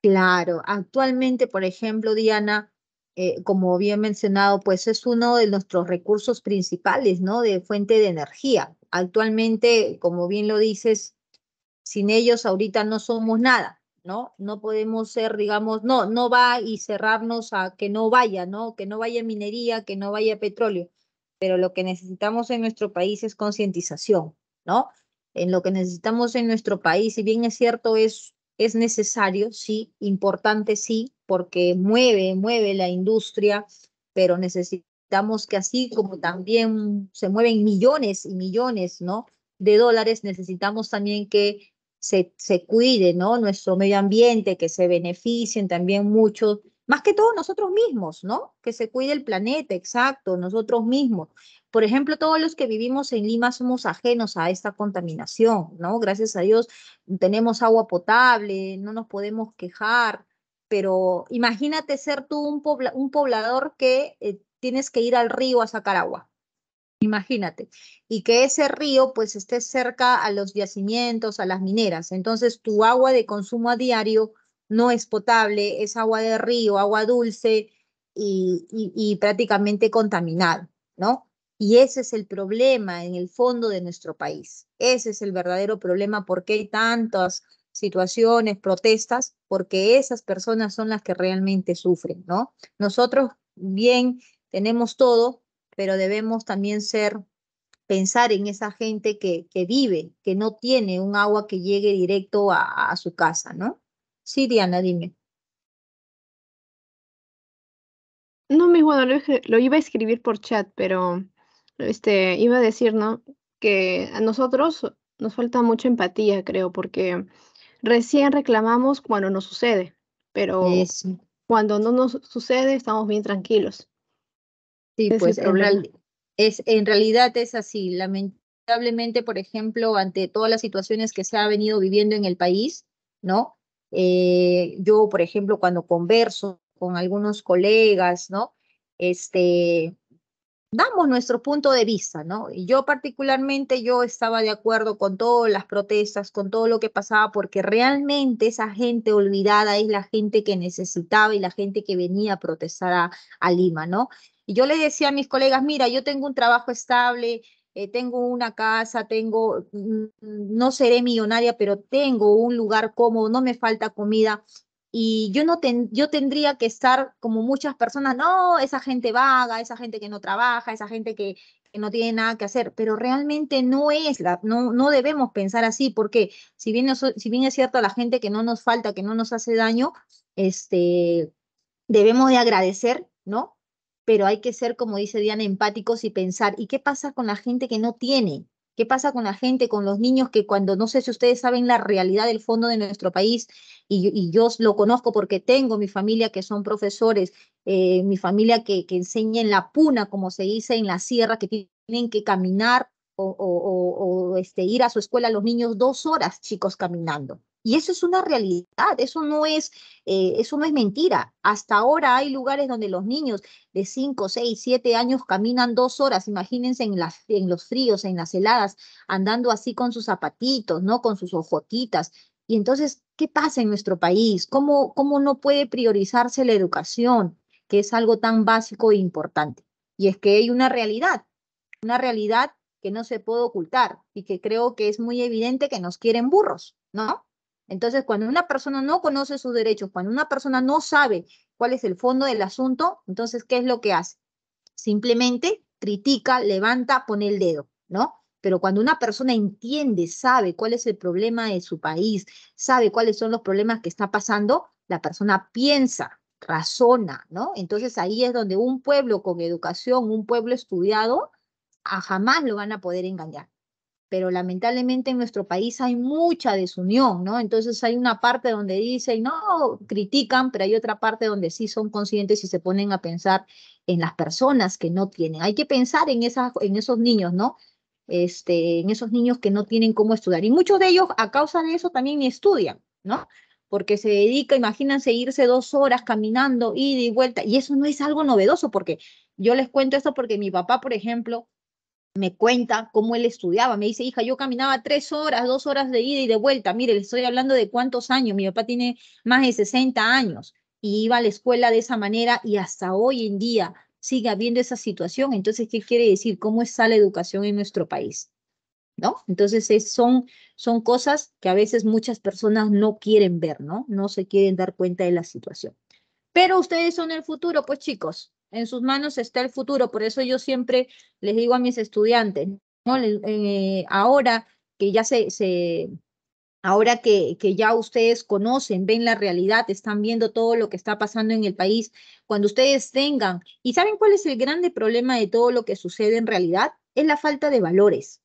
Claro, actualmente, por ejemplo, Diana, eh, como bien mencionado, pues es uno de nuestros recursos principales, ¿no? De fuente de energía. Actualmente, como bien lo dices, sin ellos ahorita no somos nada, ¿no? No podemos ser, digamos, no, no va y cerrarnos a que no vaya, ¿no? Que no vaya minería, que no vaya petróleo. Pero lo que necesitamos en nuestro país es concientización, ¿no? En lo que necesitamos en nuestro país, si bien es cierto, es es necesario, sí, importante, sí, porque mueve, mueve la industria, pero necesitamos que así como también se mueven millones y millones, ¿no? De dólares, necesitamos también que se, se cuide, ¿no? Nuestro medio ambiente, que se beneficien también muchos, más que todo nosotros mismos, ¿no? Que se cuide el planeta, exacto, nosotros mismos. Por ejemplo, todos los que vivimos en Lima somos ajenos a esta contaminación, ¿no? Gracias a Dios tenemos agua potable, no nos podemos quejar, pero imagínate ser tú un, poblador que eh, tienes que ir al río a sacar agua. Imagínate. Y que ese río pues esté cerca a los yacimientos, a las mineras. Entonces tu agua de consumo a diario no es potable, es agua de río, agua dulce y, y prácticamente contaminada, ¿no? Y ese es el problema en el fondo de nuestro país. Ese es el verdadero problema, porque hay tantas situaciones, protestas, porque esas personas son las que realmente sufren, ¿no? Nosotros bien tenemos todo, pero debemos también ser, pensar en esa gente que, que vive, que no tiene un agua que llegue directo a, su casa, ¿no? Sí, Diana, dime. No, mi bueno, lo iba a escribir por chat, pero este, iba a decir, ¿no? Que a nosotros nos falta mucha empatía, creo, porque recién reclamamos cuando nos sucede, pero cuando no nos sucede estamos bien tranquilos. Sí, pues en, es, en realidad es así. Lamentablemente, por ejemplo, ante todas las situaciones que se ha venido viviendo en el país, ¿no? Eh, yo, por ejemplo, cuando converso con algunos colegas, ¿no? Este, damos nuestro punto de vista, ¿no? Y yo particularmente, yo estaba de acuerdo con todas las protestas, con todo lo que pasaba, porque realmente esa gente olvidada es la gente que necesitaba y la gente que venía a protestar a, Lima, ¿no? Y yo le decía a mis colegas, mira, yo tengo un trabajo estable, eh, tengo una casa, tengo, mm, no seré millonaria, pero tengo un lugar cómodo, no me falta comida y yo no yo tendría que estar como muchas personas, no, esa gente vaga, esa gente que no trabaja, esa gente que, no tiene nada que hacer, pero realmente no es la, no, no debemos pensar así, porque si bien, es cierto la gente que no nos falta, que no nos hace daño, este, debemos de agradecer, ¿no? Pero hay que ser, como dice Diana, empáticos y pensar, ¿y qué pasa con la gente que no tiene? ¿Qué pasa con la gente, con los niños que cuando, no sé si ustedes saben la realidad del fondo de nuestro país, y, yo lo conozco porque tengo mi familia que son profesores, eh, mi familia que, enseña en la puna, como se dice, en la sierra, que tienen que caminar o, este, ir a su escuela los niños dos horas, chicos, caminando. Y eso es una realidad, eso no es, eh, eso no es mentira. Hasta ahora hay lugares donde los niños de 5, 6, 7 años caminan dos horas, imagínense en, las, en los fríos, en las heladas, andando así con sus zapatitos, ¿no? Con sus ojotitas. Y entonces, ¿qué pasa en nuestro país? cómo no puede priorizarse la educación, que es algo tan básico e importante? Y es que hay una realidad, una realidad que no se puede ocultar y que creo que es muy evidente que nos quieren burros, ¿no? Entonces, cuando una persona no conoce sus derechos, cuando una persona no sabe cuál es el fondo del asunto, entonces, ¿qué es lo que hace? Simplemente critica, levanta, pone el dedo, ¿no? Pero cuando una persona entiende, sabe cuál es el problema de su país, sabe cuáles son los problemas que está pasando, la persona piensa, razona, ¿no? Entonces ahí es donde un pueblo con educación, un pueblo estudiado, jamás lo van a poder engañar pero lamentablemente en nuestro país hay mucha desunión, ¿no? Entonces hay una parte donde dicen, no, critican, pero hay otra parte donde sí son conscientes y se ponen a pensar en las personas que no tienen. Hay que pensar en, esas, en esos niños, ¿no? Este, en esos niños que no tienen cómo estudiar. Y muchos de ellos a causa de eso también estudian, ¿no? Porque se dedica, imagínense, irse dos horas caminando, ida y vuelta. Y eso no es algo novedoso, porque yo les cuento esto porque mi papá, por ejemplo, me cuenta cómo él estudiaba. Me dice, hija, yo caminaba tres horas, dos horas de ida y de vuelta. Mire, le estoy hablando de cuántos años. Mi papá tiene más de 60 años y iba a la escuela de esa manera y hasta hoy en día sigue habiendo esa situación. Entonces, ¿qué quiere decir? ¿Cómo está la educación en nuestro país? ¿No? Entonces, son, son cosas que a veces muchas personas no quieren ver, ¿no? No se quieren dar cuenta de la situación. Pero ustedes son el futuro, pues chicos, en sus manos está el futuro. Por eso yo siempre les digo a mis estudiantes, eh, ahora que ya se, ahora que, que, ya ustedes conocen, ven la realidad, están viendo todo lo que está pasando en el país, cuando ustedes tengan, ¿y saben cuál es el grande problema de todo lo que sucede en realidad? Es la falta de valores.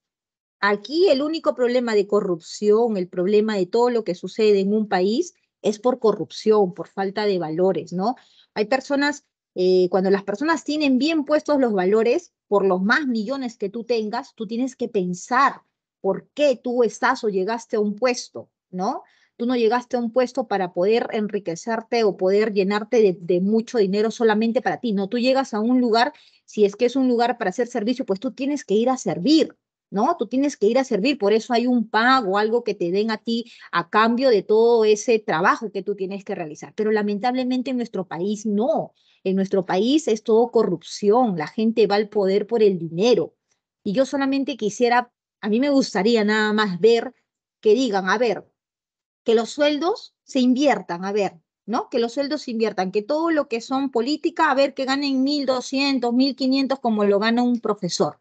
Aquí el único problema de corrupción, el problema de todo lo que sucede en un país es por corrupción, por falta de valores, ¿no? Hay personas eh, cuando las personas tienen bien puestos los valores, por los más millones que tú tengas, tú tienes que pensar por qué tú estás o llegaste a un puesto, ¿no? Tú no llegaste a un puesto para poder enriquecerte o poder llenarte de, de mucho dinero solamente para ti. No, tú llegas a un lugar, si es que es un lugar para hacer servicio, pues tú tienes que ir a servir, ¿no? Tú tienes que ir a servir, por eso hay un pago, algo que te den a ti a cambio de todo ese trabajo que tú tienes que realizar. Pero lamentablemente en nuestro país no. En nuestro país es todo corrupción, la gente va al poder por el dinero. Y yo solamente quisiera, a mí me gustaría nada más ver que digan, a ver, que los sueldos se inviertan, a ver, ¿no? Que los sueldos se inviertan, que todo lo que son política, a ver, que ganen 1.200, 1.500 como lo gana un profesor.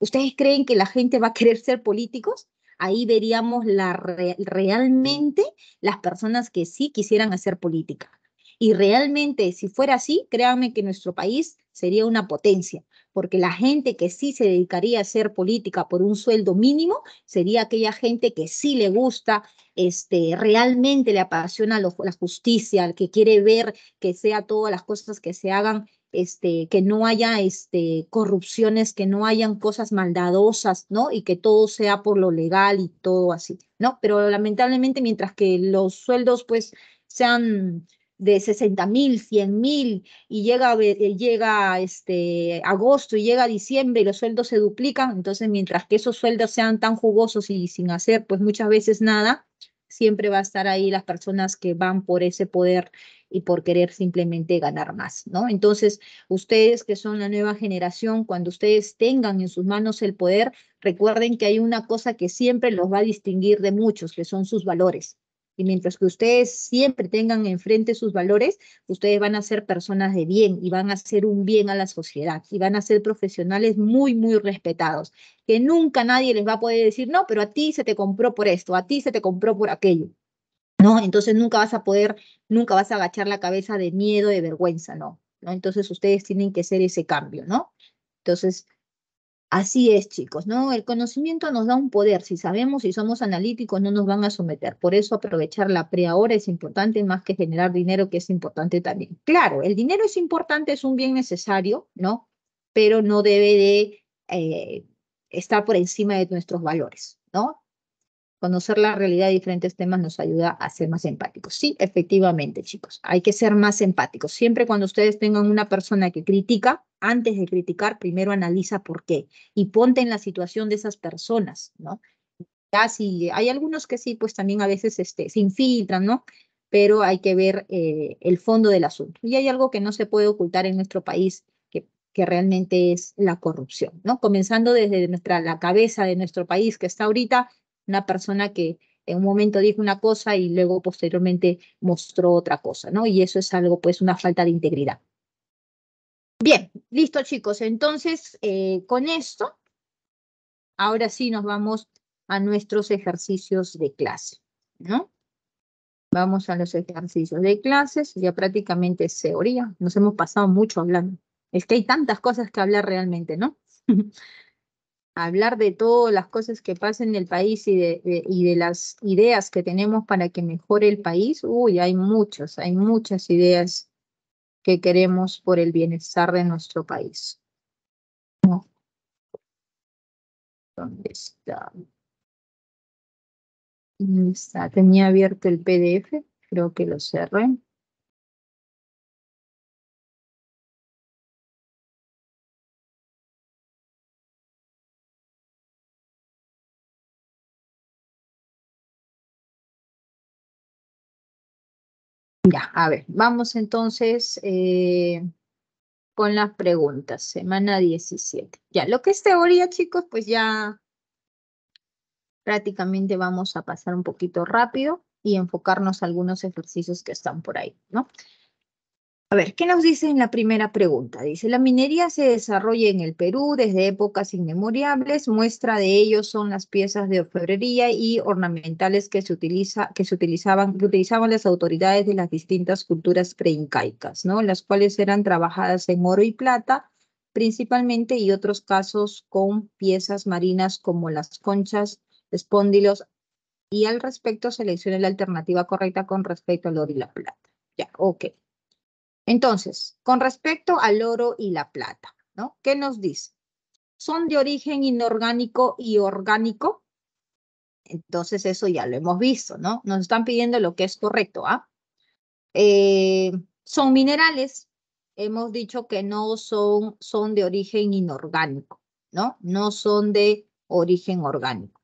¿Ustedes creen que la gente va a querer ser políticos? Ahí veríamos la, realmente las personas que sí quisieran hacer política. Y realmente, si fuera así, créanme que nuestro país sería una potencia, porque la gente que sí se dedicaría a hacer política por un sueldo mínimo sería aquella gente que sí le gusta, este, realmente le apasiona la justicia, que quiere ver que sea todas las cosas que se hagan este, que no haya este, corrupciones, que no hayan cosas maldadosas, ¿no? Y que todo sea por lo legal y todo así, ¿no? Pero lamentablemente mientras que los sueldos pues sean de 60 mil, 100 mil, y llega, eh, llega este, agosto y llega diciembre y los sueldos se duplican, entonces mientras que esos sueldos sean tan jugosos y sin hacer pues muchas veces nada, siempre va a estar ahí las personas que van por ese poder y por querer simplemente ganar más, ¿no? Entonces, ustedes que son la nueva generación, cuando ustedes tengan en sus manos el poder, recuerden que hay una cosa que siempre los va a distinguir de muchos, que son sus valores. Y mientras que ustedes siempre tengan enfrente sus valores, ustedes van a ser personas de bien y van a hacer un bien a la sociedad y van a ser profesionales muy, muy respetados, que nunca nadie les va a poder decir, no, pero a ti se te compró por esto, a ti se te compró por aquello. ¿No? Entonces nunca vas a poder, nunca vas a agachar la cabeza de miedo, de vergüenza, ¿no? ¿No? Entonces ustedes tienen que hacer ese cambio, ¿no? Entonces, Así es, chicos, ¿no? El conocimiento nos da un poder. Si sabemos y si somos analíticos, no nos van a someter. Por eso aprovechar la pre ahora es importante, más que generar dinero, que es importante también. Claro, el dinero es importante, es un bien necesario, ¿no? Pero no debe de eh, estar por encima de nuestros valores, ¿no? Conocer la realidad de diferentes temas nos ayuda a ser más empáticos. Sí, efectivamente, chicos, hay que ser más empáticos. Siempre cuando ustedes tengan una persona que critica, antes de criticar, primero analiza por qué y ponte en la situación de esas personas, ¿no? Ya si hay algunos que sí, pues también a veces este, se infiltran, ¿no? Pero hay que ver eh, el fondo del asunto. Y hay algo que no se puede ocultar en nuestro país, que realmente es la corrupción, ¿no? Comenzando desde nuestra, la cabeza de nuestro país que está ahorita una persona que en un momento dijo una cosa y luego posteriormente mostró otra cosa, ¿no? Y eso es algo, pues, una falta de integridad. Bien, listo chicos. Entonces, eh, con esto, ahora sí nos vamos a nuestros ejercicios de clase, ¿no? Vamos a los ejercicios de clases, ya prácticamente es teoría, nos hemos pasado mucho hablando. Es que hay tantas cosas que hablar realmente, ¿no? hablar de todas las cosas que pasan en el país y de, y de las ideas que tenemos para que mejore el país, uy, hay muchas, hay muchas ideas que queremos por el bienestar de nuestro país. ¿Dónde está? ¿Dónde está? Tenía abierto el PDF, creo que lo cerré. Ya, a ver, vamos entonces eh, con las preguntas, semana 17. Ya, lo que es teoría, chicos, pues ya prácticamente vamos a pasar un poquito rápido y enfocarnos algunos ejercicios que están por ahí, ¿no? A ver, ¿qué nos dice en la primera pregunta? Dice, la minería se desarrolla en el Perú desde épocas inmemoriales, muestra de ello son las piezas de orfebrería y ornamentales que se, utiliza, que se utilizaban, que utilizaban las autoridades de las distintas culturas preincaicas, ¿no? Las cuales eran trabajadas en oro y plata principalmente y otros casos con piezas marinas como las conchas, espóndilos y al respecto seleccione la alternativa correcta con respecto al oro y la plata. Ya, ok. Entonces, con respecto al oro y la plata, ¿no? ¿Qué nos dice? Son de origen inorgánico y orgánico. Entonces, eso ya lo hemos visto, ¿no? Nos están pidiendo lo que es correcto, ¿ah? Eh, son minerales. Hemos dicho que no son, son de origen inorgánico, ¿no? No son de origen orgánico.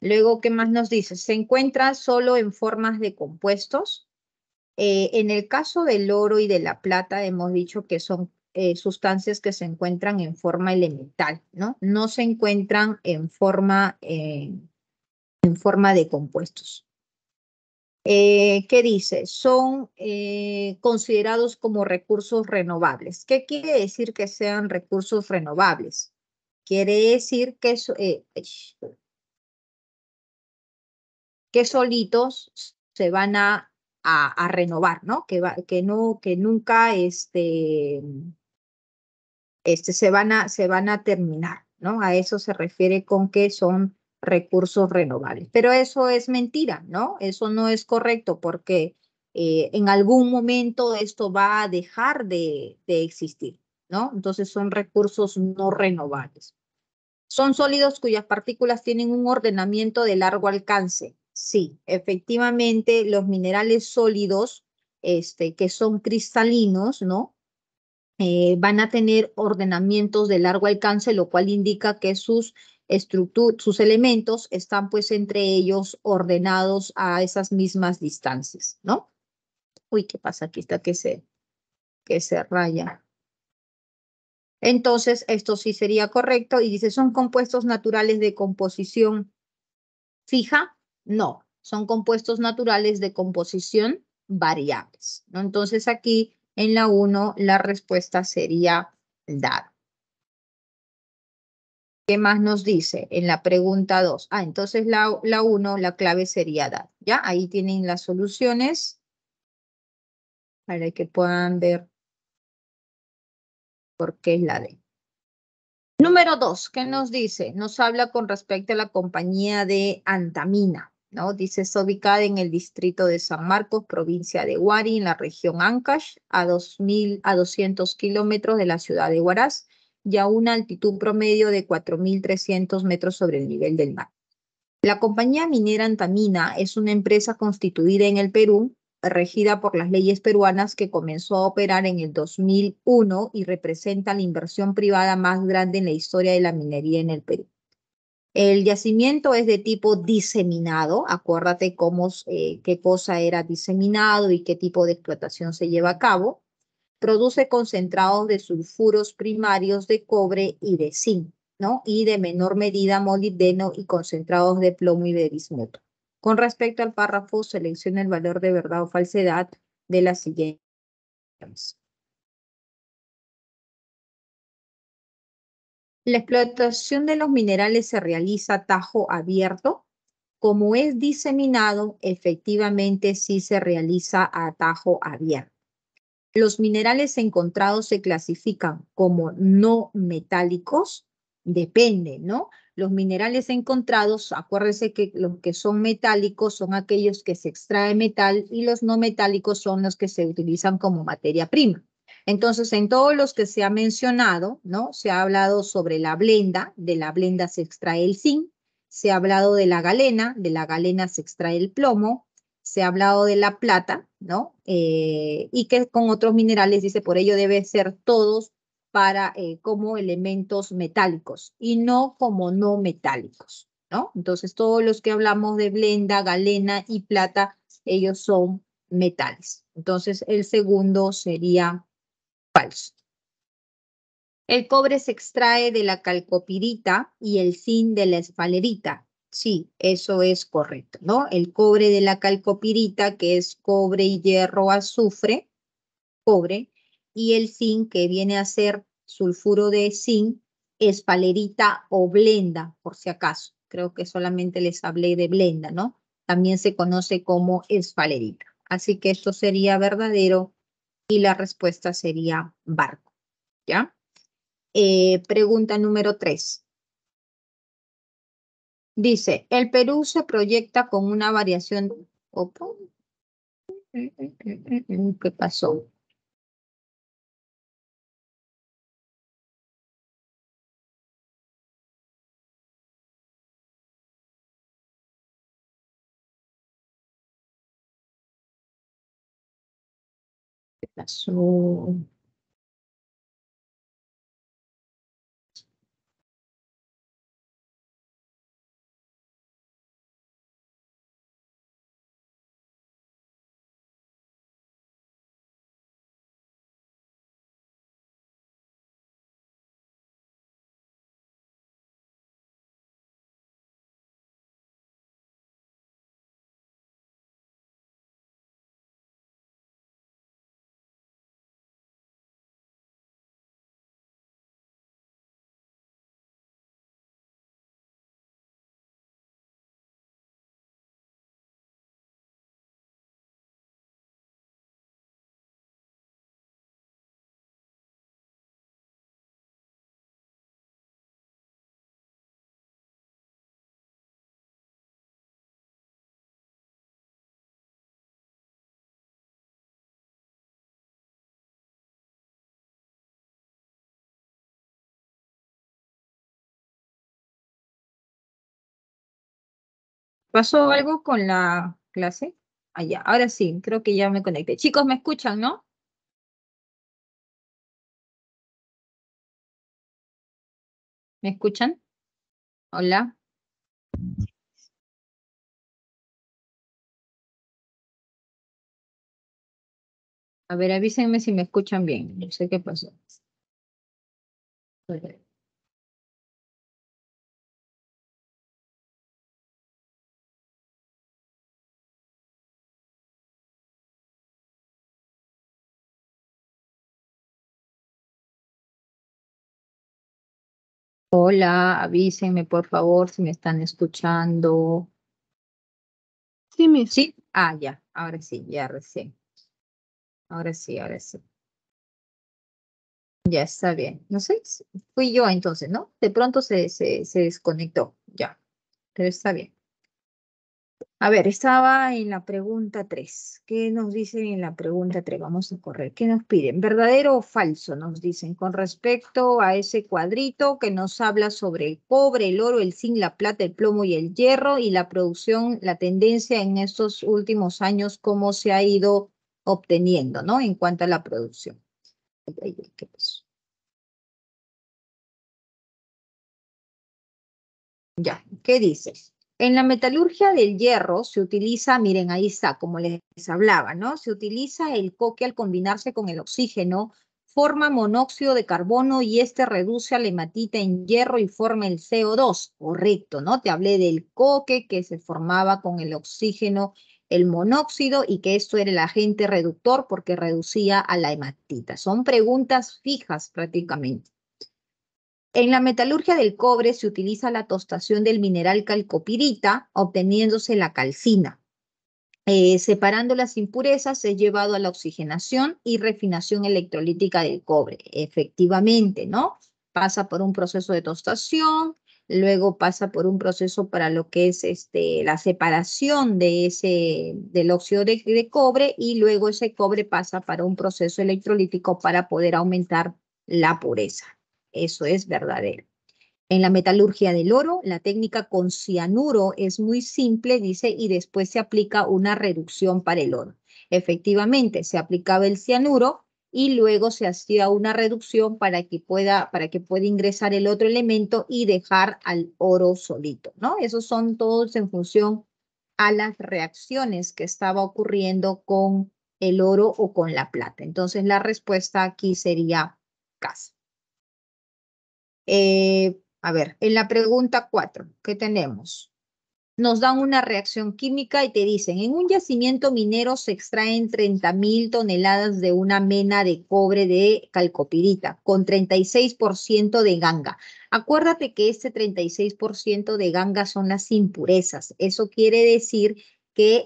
Luego, ¿qué más nos dice? Se encuentra solo en formas de compuestos, eh, en el caso del oro y de la plata hemos dicho que son eh, sustancias que se encuentran en forma elemental, ¿no? No se encuentran en forma, eh, en forma de compuestos. ¿Qué dice? Son considerados como recursos renovables. ¿Qué quiere decir que sean recursos renovables? Quiere decir que, que solitos se van a a, renovar, ¿no? Que, que, no, que nunca este, este, se, van a, se van a terminar, ¿no? A eso se refiere con que son recursos renovables. Pero eso es mentira, ¿no? Eso no es correcto porque eh, en algún momento esto va a dejar de, de existir, ¿no? Entonces son recursos no renovables. Son sólidos cuyas partículas tienen un ordenamiento de largo alcance, Sí, efectivamente, los minerales sólidos, este, que son cristalinos, ¿no? Eh, van a tener ordenamientos de largo alcance, lo cual indica que sus sus elementos están pues entre ellos ordenados a esas mismas distancias, ¿no? Uy, ¿qué pasa? Aquí está que se, que se raya. Entonces, esto sí sería correcto y dice, son compuestos naturales de composición fija no, son compuestos naturales de composición variables. Entonces aquí en la 1 la respuesta sería dar. ¿Qué más nos dice en la pregunta 2? Ah, entonces la 1, la, la clave sería dar. ¿Ya? Ahí tienen las soluciones para que puedan ver por qué es la D. Número 2, ¿qué nos dice? Nos habla con respecto a la compañía de Antamina. ¿no? Dice ubicada en el distrito de San Marcos, provincia de Huari, en la región Ancash, a, 2000, a 200 kilómetros de la ciudad de Huaraz y a una altitud promedio de 4.300 metros sobre el nivel del mar. La compañía minera Antamina es una empresa constituida en el Perú, regida por las leyes peruanas que comenzó a operar en el 2001 y representa la inversión privada más grande en la historia de la minería en el Perú. El yacimiento es de tipo diseminado, acuérdate cómo, eh, qué cosa era diseminado y qué tipo de explotación se lleva a cabo. Produce concentrados de sulfuros primarios de cobre y de zinc, ¿no? Y de menor medida molibdeno y concentrados de plomo y de bismuto. Con respecto al párrafo, selecciona el valor de verdad o falsedad de las siguientes. La explotación de los minerales se realiza a tajo abierto. Como es diseminado, efectivamente sí se realiza a tajo abierto. Los minerales encontrados se clasifican como no metálicos, depende, ¿no? Los minerales encontrados, acuérdense que los que son metálicos son aquellos que se extrae metal y los no metálicos son los que se utilizan como materia prima. Entonces, en todos los que se ha mencionado, ¿no? Se ha hablado sobre la blenda, de la blenda se extrae el zinc, se ha hablado de la galena, de la galena se extrae el plomo, se ha hablado de la plata, ¿no? Eh, y que con otros minerales, dice, por ello debe ser todos para, eh, como elementos metálicos y no como no metálicos, ¿no? Entonces, todos los que hablamos de blenda, galena y plata, ellos son metales. Entonces, el segundo sería falso. El cobre se extrae de la calcopirita y el zinc de la esfalerita. Sí, eso es correcto, ¿no? El cobre de la calcopirita, que es cobre, y hierro, azufre, cobre, y el zinc, que viene a ser sulfuro de zinc, espalerita o blenda, por si acaso. Creo que solamente les hablé de blenda, ¿no? También se conoce como esfalerita. Así que esto sería verdadero y la respuesta sería barco, ¿ya? Eh, pregunta número tres. Dice, el Perú se proyecta con una variación... ¿Qué pasó? So ¿Pasó algo con la clase? Allá, ah, ahora sí, creo que ya me conecté. Chicos, ¿me escuchan, no? ¿Me escuchan? Hola. A ver, avísenme si me escuchan bien. No sé qué pasó. Hola, avísenme por favor si me están escuchando. Sí, Sí, ah, ya, ahora sí, ya recién. Ahora sí, ahora sí. Ya está bien. No sé, fui yo entonces, ¿no? De pronto se, se desconectó, ya. Pero está bien. A ver, estaba en la pregunta 3. ¿Qué nos dicen en la pregunta 3? Vamos a correr. ¿Qué nos piden? ¿Verdadero o falso? Nos dicen con respecto a ese cuadrito que nos habla sobre el cobre, el oro, el zinc, la plata, el plomo y el hierro y la producción, la tendencia en estos últimos años, cómo se ha ido obteniendo, ¿no? En cuanto a la producción. Ya, ¿qué dices? En la metalurgia del hierro se utiliza, miren, ahí está, como les hablaba, ¿no? Se utiliza el coque al combinarse con el oxígeno, forma monóxido de carbono y este reduce a la hematita en hierro y forma el CO2, correcto, ¿no? Te hablé del coque que se formaba con el oxígeno, el monóxido y que esto era el agente reductor porque reducía a la hematita. Son preguntas fijas prácticamente. En la metalurgia del cobre se utiliza la tostación del mineral calcopirita, obteniéndose la calcina. Eh, separando las impurezas es llevado a la oxigenación y refinación electrolítica del cobre. Efectivamente, ¿no? Pasa por un proceso de tostación, luego pasa por un proceso para lo que es este, la separación de ese, del óxido de cobre y luego ese cobre pasa para un proceso electrolítico para poder aumentar la pureza. Eso es verdadero. En la metalurgia del oro, la técnica con cianuro es muy simple, dice, y después se aplica una reducción para el oro. Efectivamente, se aplicaba el cianuro y luego se hacía una reducción para que pueda para que pueda ingresar el otro elemento y dejar al oro solito, ¿no? Esos son todos en función a las reacciones que estaba ocurriendo con el oro o con la plata. Entonces la respuesta aquí sería casa. Eh, a ver, en la pregunta 4, ¿qué tenemos? Nos dan una reacción química y te dicen, en un yacimiento minero se extraen 30.000 toneladas de una mena de cobre de calcopirita con 36% de ganga. Acuérdate que este 36% de ganga son las impurezas. Eso quiere decir que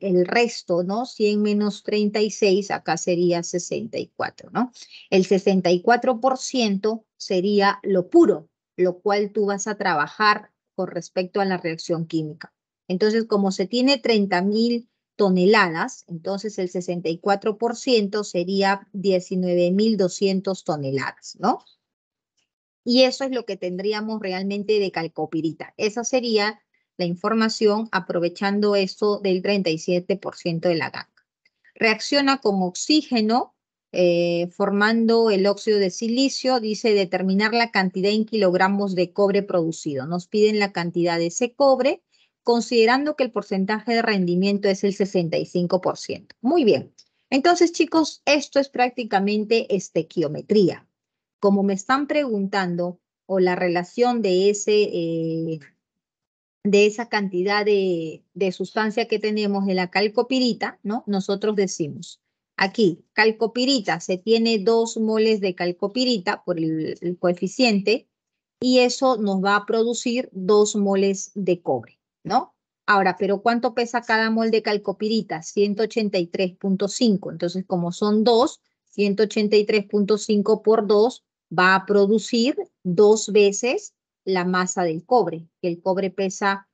el, resto, ¿no? 100 menos 36, acá sería 64, ¿no? El 64% sería lo puro, lo cual tú vas a trabajar con respecto a la reacción química. Entonces, como se tiene 30.000 toneladas, entonces el 64% sería 19.200 toneladas, ¿no? Y eso es lo que tendríamos realmente de calcopirita. Esa sería la información aprovechando eso del 37% de la ganga. Reacciona con oxígeno eh, formando el óxido de silicio, dice determinar la cantidad en kilogramos de cobre producido. Nos piden la cantidad de ese cobre, considerando que el porcentaje de rendimiento es el 65%. Muy bien. Entonces, chicos, esto es prácticamente estequiometría. Como me están preguntando, o la relación de ese eh, de esa cantidad de, sustancia que tenemos de la calcopirita, ¿no? Nosotros decimos, aquí, calcopirita, se tiene dos moles de calcopirita por el, coeficiente y eso nos va a producir dos moles de cobre, ¿no? Ahora, pero ¿cuánto pesa cada mol de calcopirita? 183.5. Entonces, como son dos, 183.5 por 2 va a producir dos veces la masa del cobre, que el cobre pesa,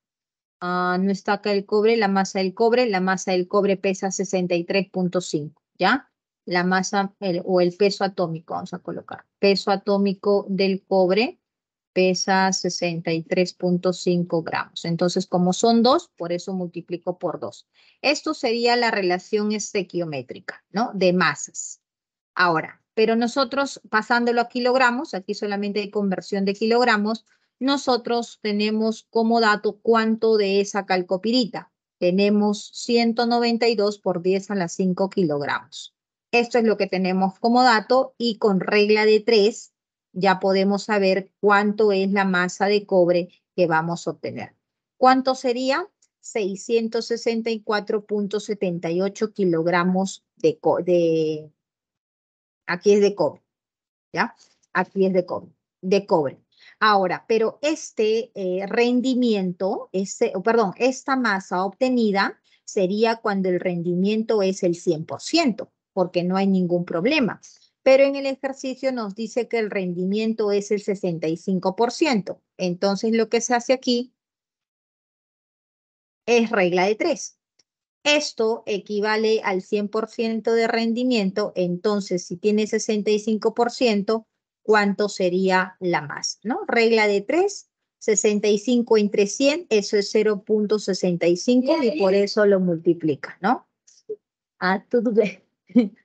ah, no está acá el cobre, la masa del cobre, la masa del cobre pesa 63.5, ¿ya? La masa o el peso atómico, vamos a colocar, peso atómico del cobre pesa 63.5 gramos. Entonces, como son dos, por eso multiplico por dos. Esto sería la relación estequiométrica, ¿no? De masas. Ahora, pero nosotros pasándolo a kilogramos, aquí solamente hay conversión de kilogramos, nosotros tenemos como dato cuánto de esa calcopirita. Tenemos 192 por 10 a las 5 kilogramos. Esto es lo que tenemos como dato y con regla de 3 ya podemos saber cuánto es la masa de cobre que vamos a obtener. ¿Cuánto sería? 664.78 kilogramos de, de, Aquí es de cobre, ¿ya? Aquí es de cobre, de cobre. Ahora, pero este eh, rendimiento, este, perdón, esta masa obtenida sería cuando el rendimiento es el 100%, porque no hay ningún problema. Pero en el ejercicio nos dice que el rendimiento es el 65%. Entonces lo que se hace aquí es regla de tres. Esto equivale al 100% de rendimiento, entonces si tiene 65%, ¿cuánto sería la más? ¿no? Regla de 3, 65 entre 100, eso es 0.65 y por eso lo multiplica, ¿no? Ah, tú, dudé.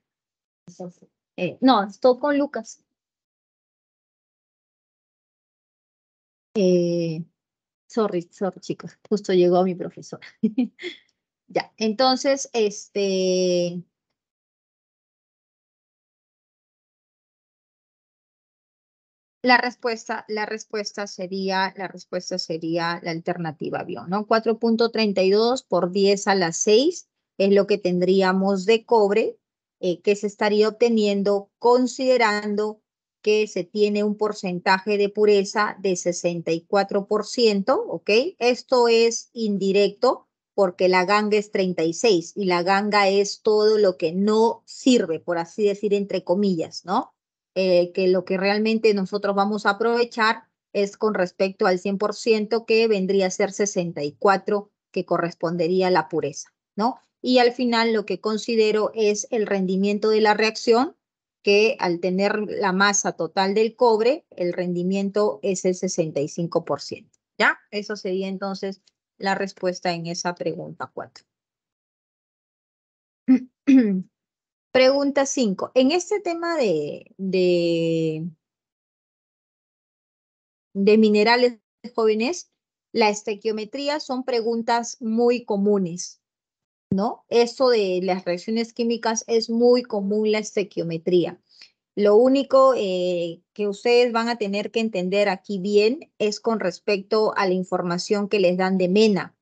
Eh, no, estoy con Lucas. Eh, sorry, sorry chicos, justo llegó mi profesor. Ya, entonces, este... La respuesta, la respuesta sería, la respuesta sería la alternativa ¿no? 4.32 por 10 a la 6 es lo que tendríamos de cobre eh, que se estaría obteniendo considerando que se tiene un porcentaje de pureza de 64%, ¿ok? Esto es indirecto porque la ganga es 36 y la ganga es todo lo que no sirve, por así decir, entre comillas, ¿no? Eh, que lo que realmente nosotros vamos a aprovechar es con respecto al 100% que vendría a ser 64 que correspondería a la pureza, ¿no? Y al final lo que considero es el rendimiento de la reacción, que al tener la masa total del cobre, el rendimiento es el 65%, ¿ya? Eso sería entonces la respuesta en esa pregunta 4. pregunta 5. En este tema de, de, de minerales jóvenes, la estequiometría son preguntas muy comunes, ¿no? Eso de las reacciones químicas es muy común la estequiometría. Lo único eh, que ustedes van a tener que entender aquí bien es con respecto a la información que les dan de MENA.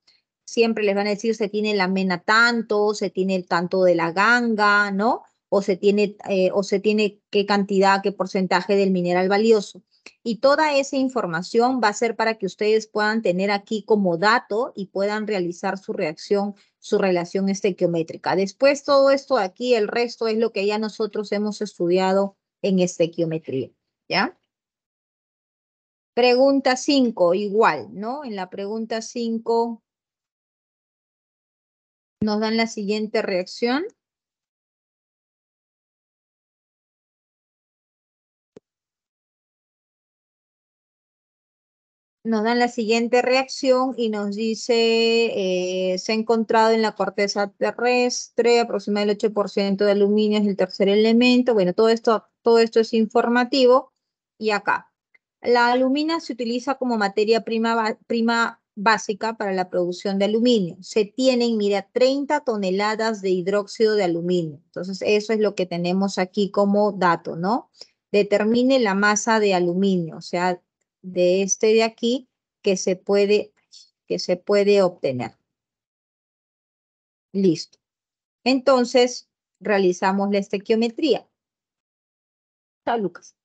Siempre les van a decir se tiene la MENA tanto, se tiene el tanto de la ganga, ¿no? O se tiene, eh, o se tiene qué cantidad, qué porcentaje del mineral valioso. Y toda esa información va a ser para que ustedes puedan tener aquí como dato y puedan realizar su reacción, su relación estequiométrica. Después todo esto de aquí, el resto es lo que ya nosotros hemos estudiado en estequiometría, ¿ya? Pregunta 5, igual, ¿no? En la pregunta 5 nos dan la siguiente reacción. nos dan la siguiente reacción y nos dice, eh, se ha encontrado en la corteza terrestre aproximadamente el 8% de aluminio es el tercer elemento. Bueno, todo esto, todo esto es informativo. Y acá, la alumina se utiliza como materia prima, prima básica para la producción de aluminio. Se tienen, mira, 30 toneladas de hidróxido de aluminio. Entonces, eso es lo que tenemos aquí como dato, ¿no? Determine la masa de aluminio, o sea, de este de aquí que se puede, que se puede obtener. Listo. Entonces, realizamos la estequiometría. Chao, Lucas.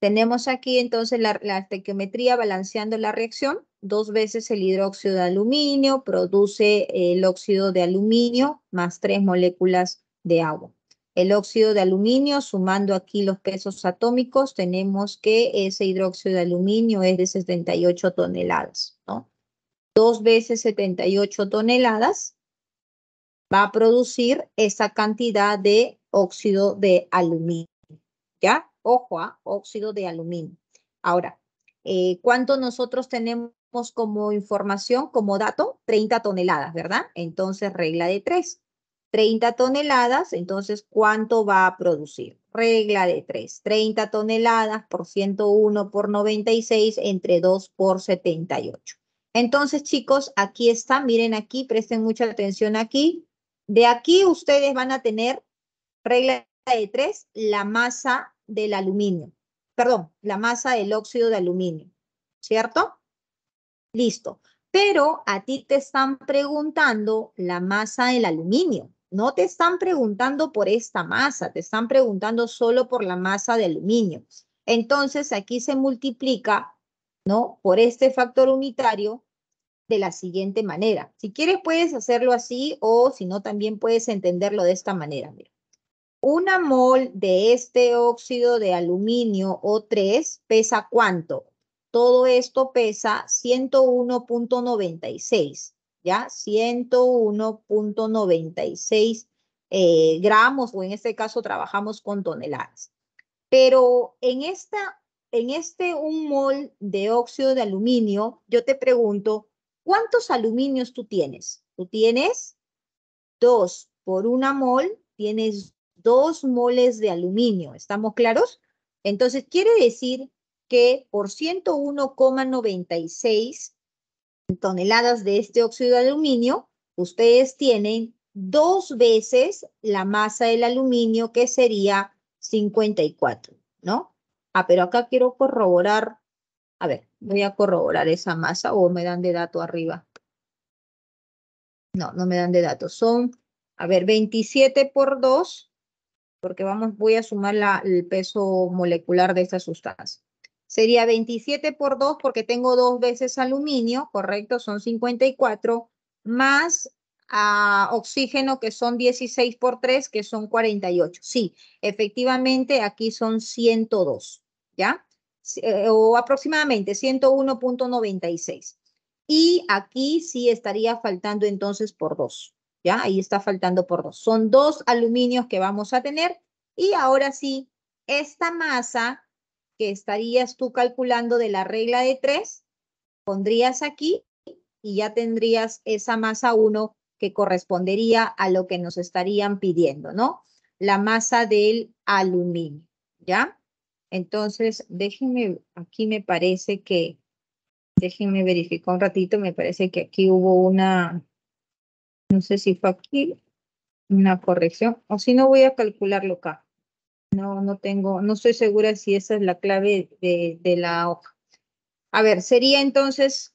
Tenemos aquí entonces la, la estequiometría balanceando la reacción. Dos veces el hidróxido de aluminio produce el óxido de aluminio más tres moléculas de agua el óxido de aluminio, sumando aquí los pesos atómicos, tenemos que ese hidróxido de aluminio es de 78 toneladas, ¿no? Dos veces 78 toneladas va a producir esa cantidad de óxido de aluminio, ¿ya? Ojo, ¿ah? óxido de aluminio. Ahora, eh, ¿cuánto nosotros tenemos como información, como dato? 30 toneladas, ¿verdad? Entonces, regla de tres. 30 toneladas, entonces ¿cuánto va a producir? Regla de 3, 30 toneladas por 101 por 96 entre 2 por 78. Entonces, chicos, aquí está, miren aquí, presten mucha atención aquí. De aquí ustedes van a tener, regla de 3, la masa del aluminio. Perdón, la masa del óxido de aluminio, ¿cierto? Listo. Pero a ti te están preguntando la masa del aluminio no te están preguntando por esta masa, te están preguntando solo por la masa de aluminio. Entonces aquí se multiplica, ¿no? Por este factor unitario de la siguiente manera. Si quieres puedes hacerlo así o si no también puedes entenderlo de esta manera. Una mol de este óxido de aluminio O3 pesa cuánto? Todo esto pesa 101.96. ¿ya? 101.96 eh, gramos o en este caso trabajamos con toneladas. Pero en, esta, en este un mol de óxido de aluminio, yo te pregunto, ¿cuántos aluminios tú tienes? Tú tienes dos por una mol, tienes dos moles de aluminio, ¿estamos claros? Entonces quiere decir que por 101,96 toneladas de este óxido de aluminio, ustedes tienen dos veces la masa del aluminio, que sería 54, ¿no? Ah, pero acá quiero corroborar, a ver, voy a corroborar esa masa o me dan de dato arriba. No, no me dan de dato, son, a ver, 27 por 2, porque vamos, voy a sumar la, el peso molecular de esta sustancia. Sería 27 por 2 porque tengo dos veces aluminio, correcto, son 54, más ah, oxígeno que son 16 por 3 que son 48. Sí, efectivamente aquí son 102, ¿ya? Eh, o aproximadamente 101.96. Y aquí sí estaría faltando entonces por 2, ¿ya? Ahí está faltando por 2. Son dos aluminios que vamos a tener y ahora sí, esta masa que estarías tú calculando de la regla de 3, pondrías aquí y ya tendrías esa masa 1 que correspondería a lo que nos estarían pidiendo, ¿no? La masa del aluminio, ¿ya? Entonces, déjenme, aquí me parece que, déjenme verificar un ratito, me parece que aquí hubo una, no sé si fue aquí, una corrección, o si no voy a calcularlo acá. No, no tengo, no estoy segura si esa es la clave de, de la hoja. A ver, sería entonces,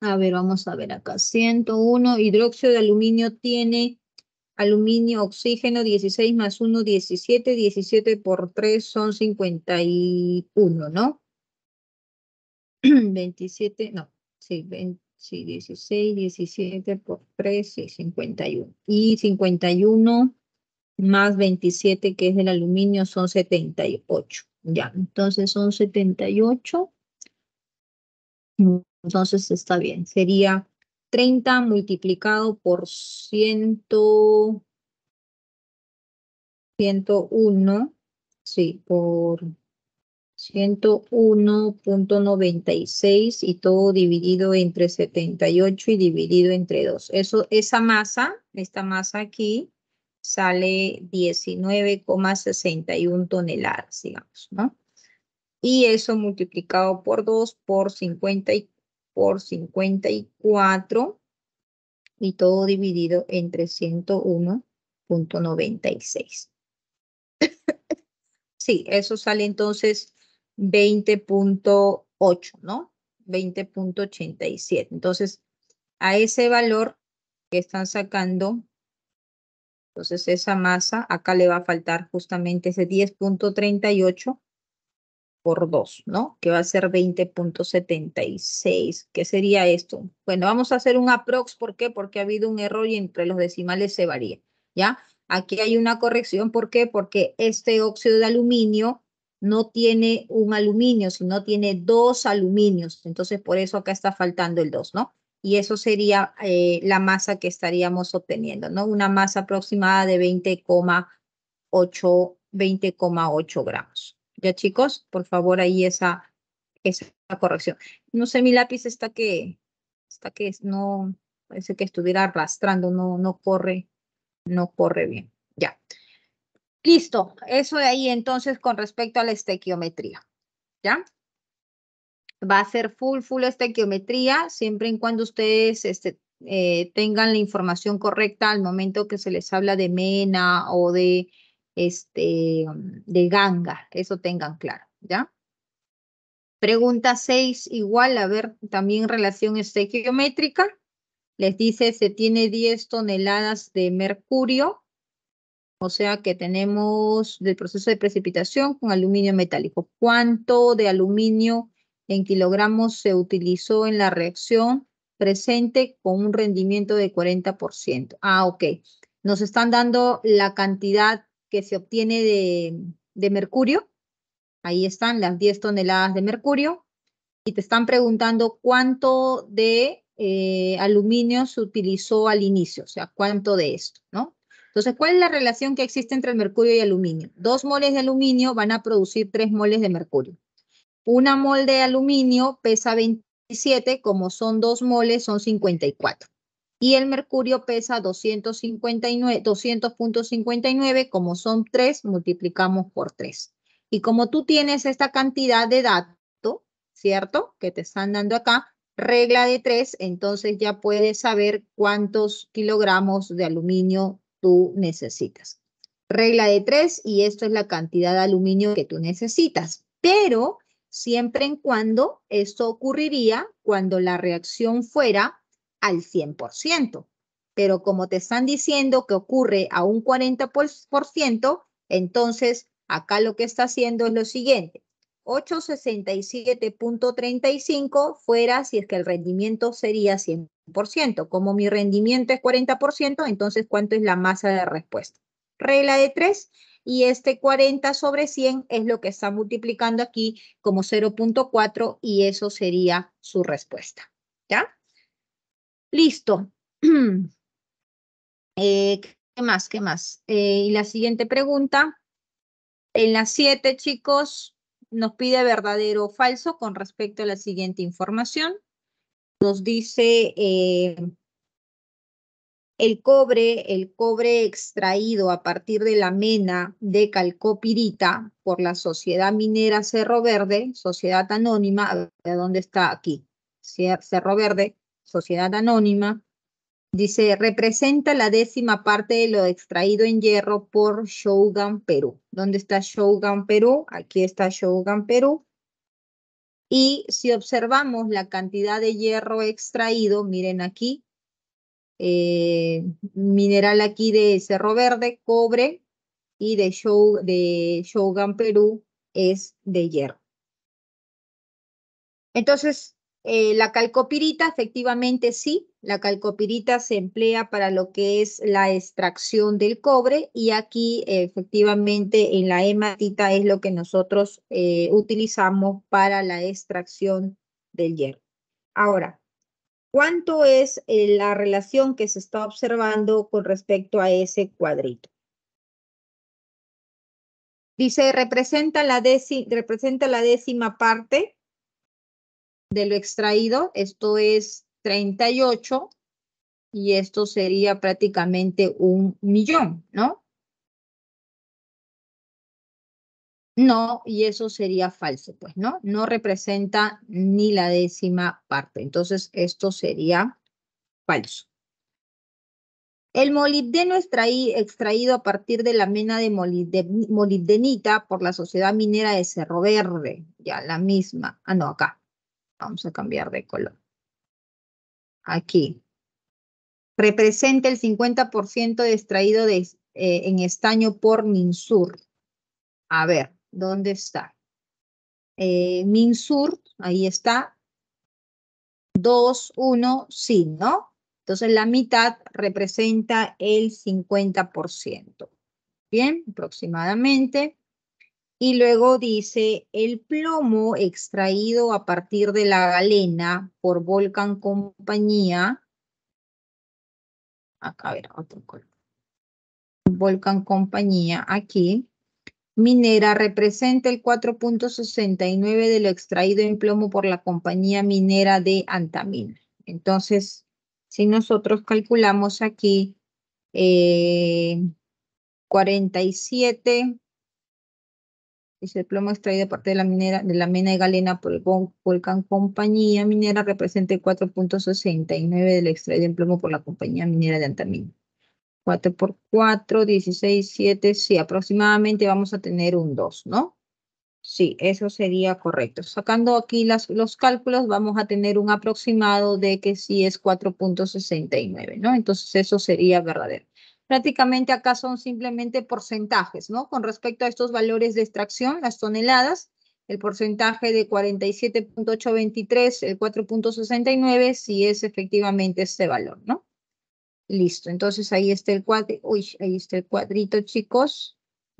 a ver, vamos a ver acá, 101, hidróxido de aluminio tiene aluminio, oxígeno, 16 más 1, 17, 17 por 3 son 51, ¿no? 27, no, sí, sí, 16, 17 por 3, sí, 51. Y 51 más 27 que es el aluminio son 78. Ya, entonces son 78. Entonces está bien, sería 30 multiplicado por 101, sí, por 101.96 y todo dividido entre 78 y dividido entre 2. Eso, esa masa, esta masa aquí, sale 19,61 toneladas, digamos, ¿no? Y eso multiplicado por 2 por 50 y, por 54 y todo dividido entre 101.96. sí, eso sale entonces 20.8, ¿no? 20.87. Entonces, a ese valor que están sacando entonces esa masa acá le va a faltar justamente ese 10.38 por 2, ¿no? Que va a ser 20.76. ¿Qué sería esto? Bueno, vamos a hacer un aprox. ¿Por qué? Porque ha habido un error y entre los decimales se varía, ¿ya? Aquí hay una corrección. ¿Por qué? Porque este óxido de aluminio no tiene un aluminio, sino tiene dos aluminios. Entonces, por eso acá está faltando el 2, ¿no? y eso sería eh, la masa que estaríamos obteniendo, ¿no? Una masa aproximada de 20,8 20,8 gramos. ¿Ya chicos? Por favor, ahí esa, esa corrección. No sé, mi lápiz está que, está que no, parece que estuviera arrastrando, no, no corre, no corre bien. Ya. Listo, eso de ahí entonces con respecto a la estequiometría. ¿Ya? va a ser full, full estequiometría, siempre y cuando ustedes este, eh, tengan la información correcta al momento que se les habla de MENA o de, este, de ganga, eso tengan claro, ¿ya? Pregunta 6, igual, a ver, también relación estequiométrica. Les dice, se tiene 10 toneladas de mercurio, o sea que tenemos del proceso de precipitación con aluminio metálico. ¿Cuánto de aluminio en kilogramos se utilizó en la reacción presente con un rendimiento de 40%. Ah, ok. Nos están dando la cantidad que se obtiene de, mercurio. Ahí están las 10 toneladas de mercurio. Y te están preguntando cuánto de eh, aluminio se utilizó al inicio, o sea, cuánto de esto, ¿no? Entonces, ¿cuál es la relación que existe entre el mercurio y el aluminio? Dos moles de aluminio van a producir tres moles de mercurio. Una mol de aluminio pesa 27, como son dos moles, son 54. Y el mercurio pesa 200.59, como son 3, multiplicamos por 3. Y como tú tienes esta cantidad de dato, ¿cierto? Que te están dando acá, regla de 3, entonces ya puedes saber cuántos kilogramos de aluminio tú necesitas regla de 3 y esto es la cantidad de aluminio que tú necesitas. Pero siempre en cuando esto ocurriría cuando la reacción fuera al 100%. Pero como te están diciendo que ocurre a un 40%, entonces acá lo que está haciendo es lo siguiente. 867.35 fuera si es que el rendimiento sería 100%. Como mi rendimiento es 40%, entonces ¿cuánto es la masa de respuesta? Regla de 3 y este 40 sobre 100 es lo que está multiplicando aquí como 0.4 y eso sería su respuesta. ¿Ya? Listo. Eh, ¿Qué más? ¿Qué más? Eh, y la siguiente pregunta. En las 7, chicos, nos pide verdadero o falso con respecto a la siguiente información. Nos dice... Eh, el cobre, el cobre extraído a partir de la mena de calcopirita por la Sociedad Minera Cerro Verde, Sociedad Anónima, ¿de dónde está aquí? Cerro Verde, Sociedad Anónima, dice, representa la décima parte de lo extraído en hierro por Shogun Perú. ¿Dónde está Shogun Perú? Aquí está Shogun Perú. Y si observamos la cantidad de hierro extraído, miren aquí, eh, mineral aquí de Cerro Verde, cobre, y de, de Shogun Perú es de hierro. Entonces, eh, la calcopirita, efectivamente sí, la calcopirita se emplea para lo que es la extracción del cobre y aquí efectivamente en la hematita es lo que nosotros eh, utilizamos para la extracción del hierro. Ahora, ¿Cuánto es eh, la relación que se está observando con respecto a ese cuadrito? Dice, representa la, representa la décima parte de lo extraído, esto es 38, y esto sería prácticamente un millón, ¿no? No, y eso sería falso, pues, ¿no? No representa ni la décima parte. Entonces, esto sería falso. El molibdeno extraído a partir de la mena de molibdenita por la Sociedad Minera de Cerro Verde, ya la misma. Ah, no, acá. Vamos a cambiar de color. Aquí. Representa el 50% extraído de, eh, en estaño por Minsur. A ver, ¿Dónde está? Eh, Minsurt, ahí está. 2, 1, sí, ¿no? Entonces la mitad representa el 50%. Bien, aproximadamente. Y luego dice, el plomo extraído a partir de la galena por Volcan Compañía. Acá, a otro color. Volcan Compañía, aquí minera representa el 4.69 de lo extraído en plomo por la compañía minera de Antamina. Entonces, si nosotros calculamos aquí 47 eh, es el plomo extraído parte de la minera de la mena de Galena por el volcán compañía minera representa el 4.69 del extraído en plomo por la compañía minera de Antamina. 4 por 4, 16, 7, sí, aproximadamente vamos a tener un 2, ¿no? Sí, eso sería correcto. Sacando aquí los cálculos, vamos a tener un aproximado de que sí es 4.69, ¿no? Entonces eso sería verdadero. Prácticamente acá son simplemente porcentajes, ¿no? Con respecto a estos valores de extracción, las toneladas, el porcentaje de 47.823, el 4.69, sí es efectivamente este valor, ¿no? Listo, entonces ahí está el cuadrito, uy, ahí está el cuadrito, chicos.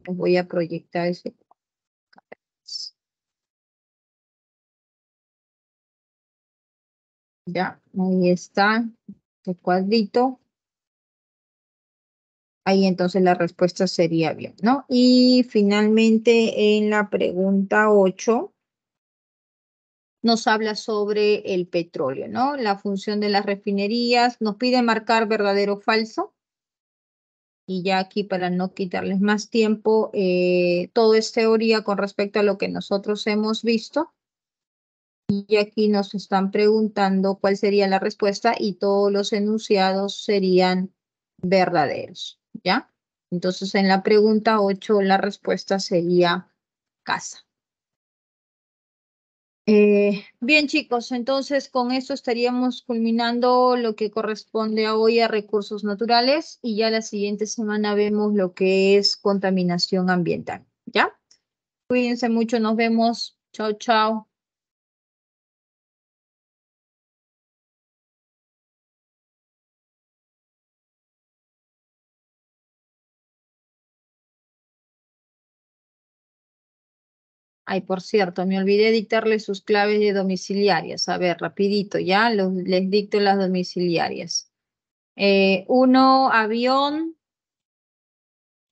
voy a proyectar ese. Ya, ahí está el cuadrito. Ahí entonces la respuesta sería bien, ¿no? Y finalmente en la pregunta 8, nos habla sobre el petróleo, ¿no? La función de las refinerías, nos pide marcar verdadero o falso. Y ya aquí, para no quitarles más tiempo, eh, todo es teoría con respecto a lo que nosotros hemos visto. Y aquí nos están preguntando cuál sería la respuesta y todos los enunciados serían verdaderos, ¿ya? Entonces, en la pregunta 8, la respuesta sería casa. Eh, bien, chicos, entonces con esto estaríamos culminando lo que corresponde a hoy a recursos naturales y ya la siguiente semana vemos lo que es contaminación ambiental. ¿Ya? Cuídense mucho, nos vemos. Chao, chao. Ay, por cierto, me olvidé dictarle sus claves de domiciliarias. A ver, rapidito, ya les dicto las domiciliarias. Eh, uno, avión.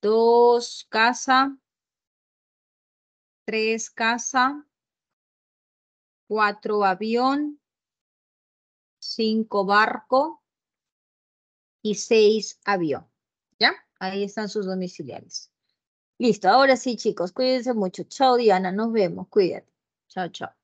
Dos, casa. Tres, casa. Cuatro, avión. Cinco, barco. Y seis, avión. ¿Ya? Ahí están sus domiciliarias. Listo, ahora sí, chicos, cuídense mucho. Chao, Diana, nos vemos, cuídate. Chao, chao.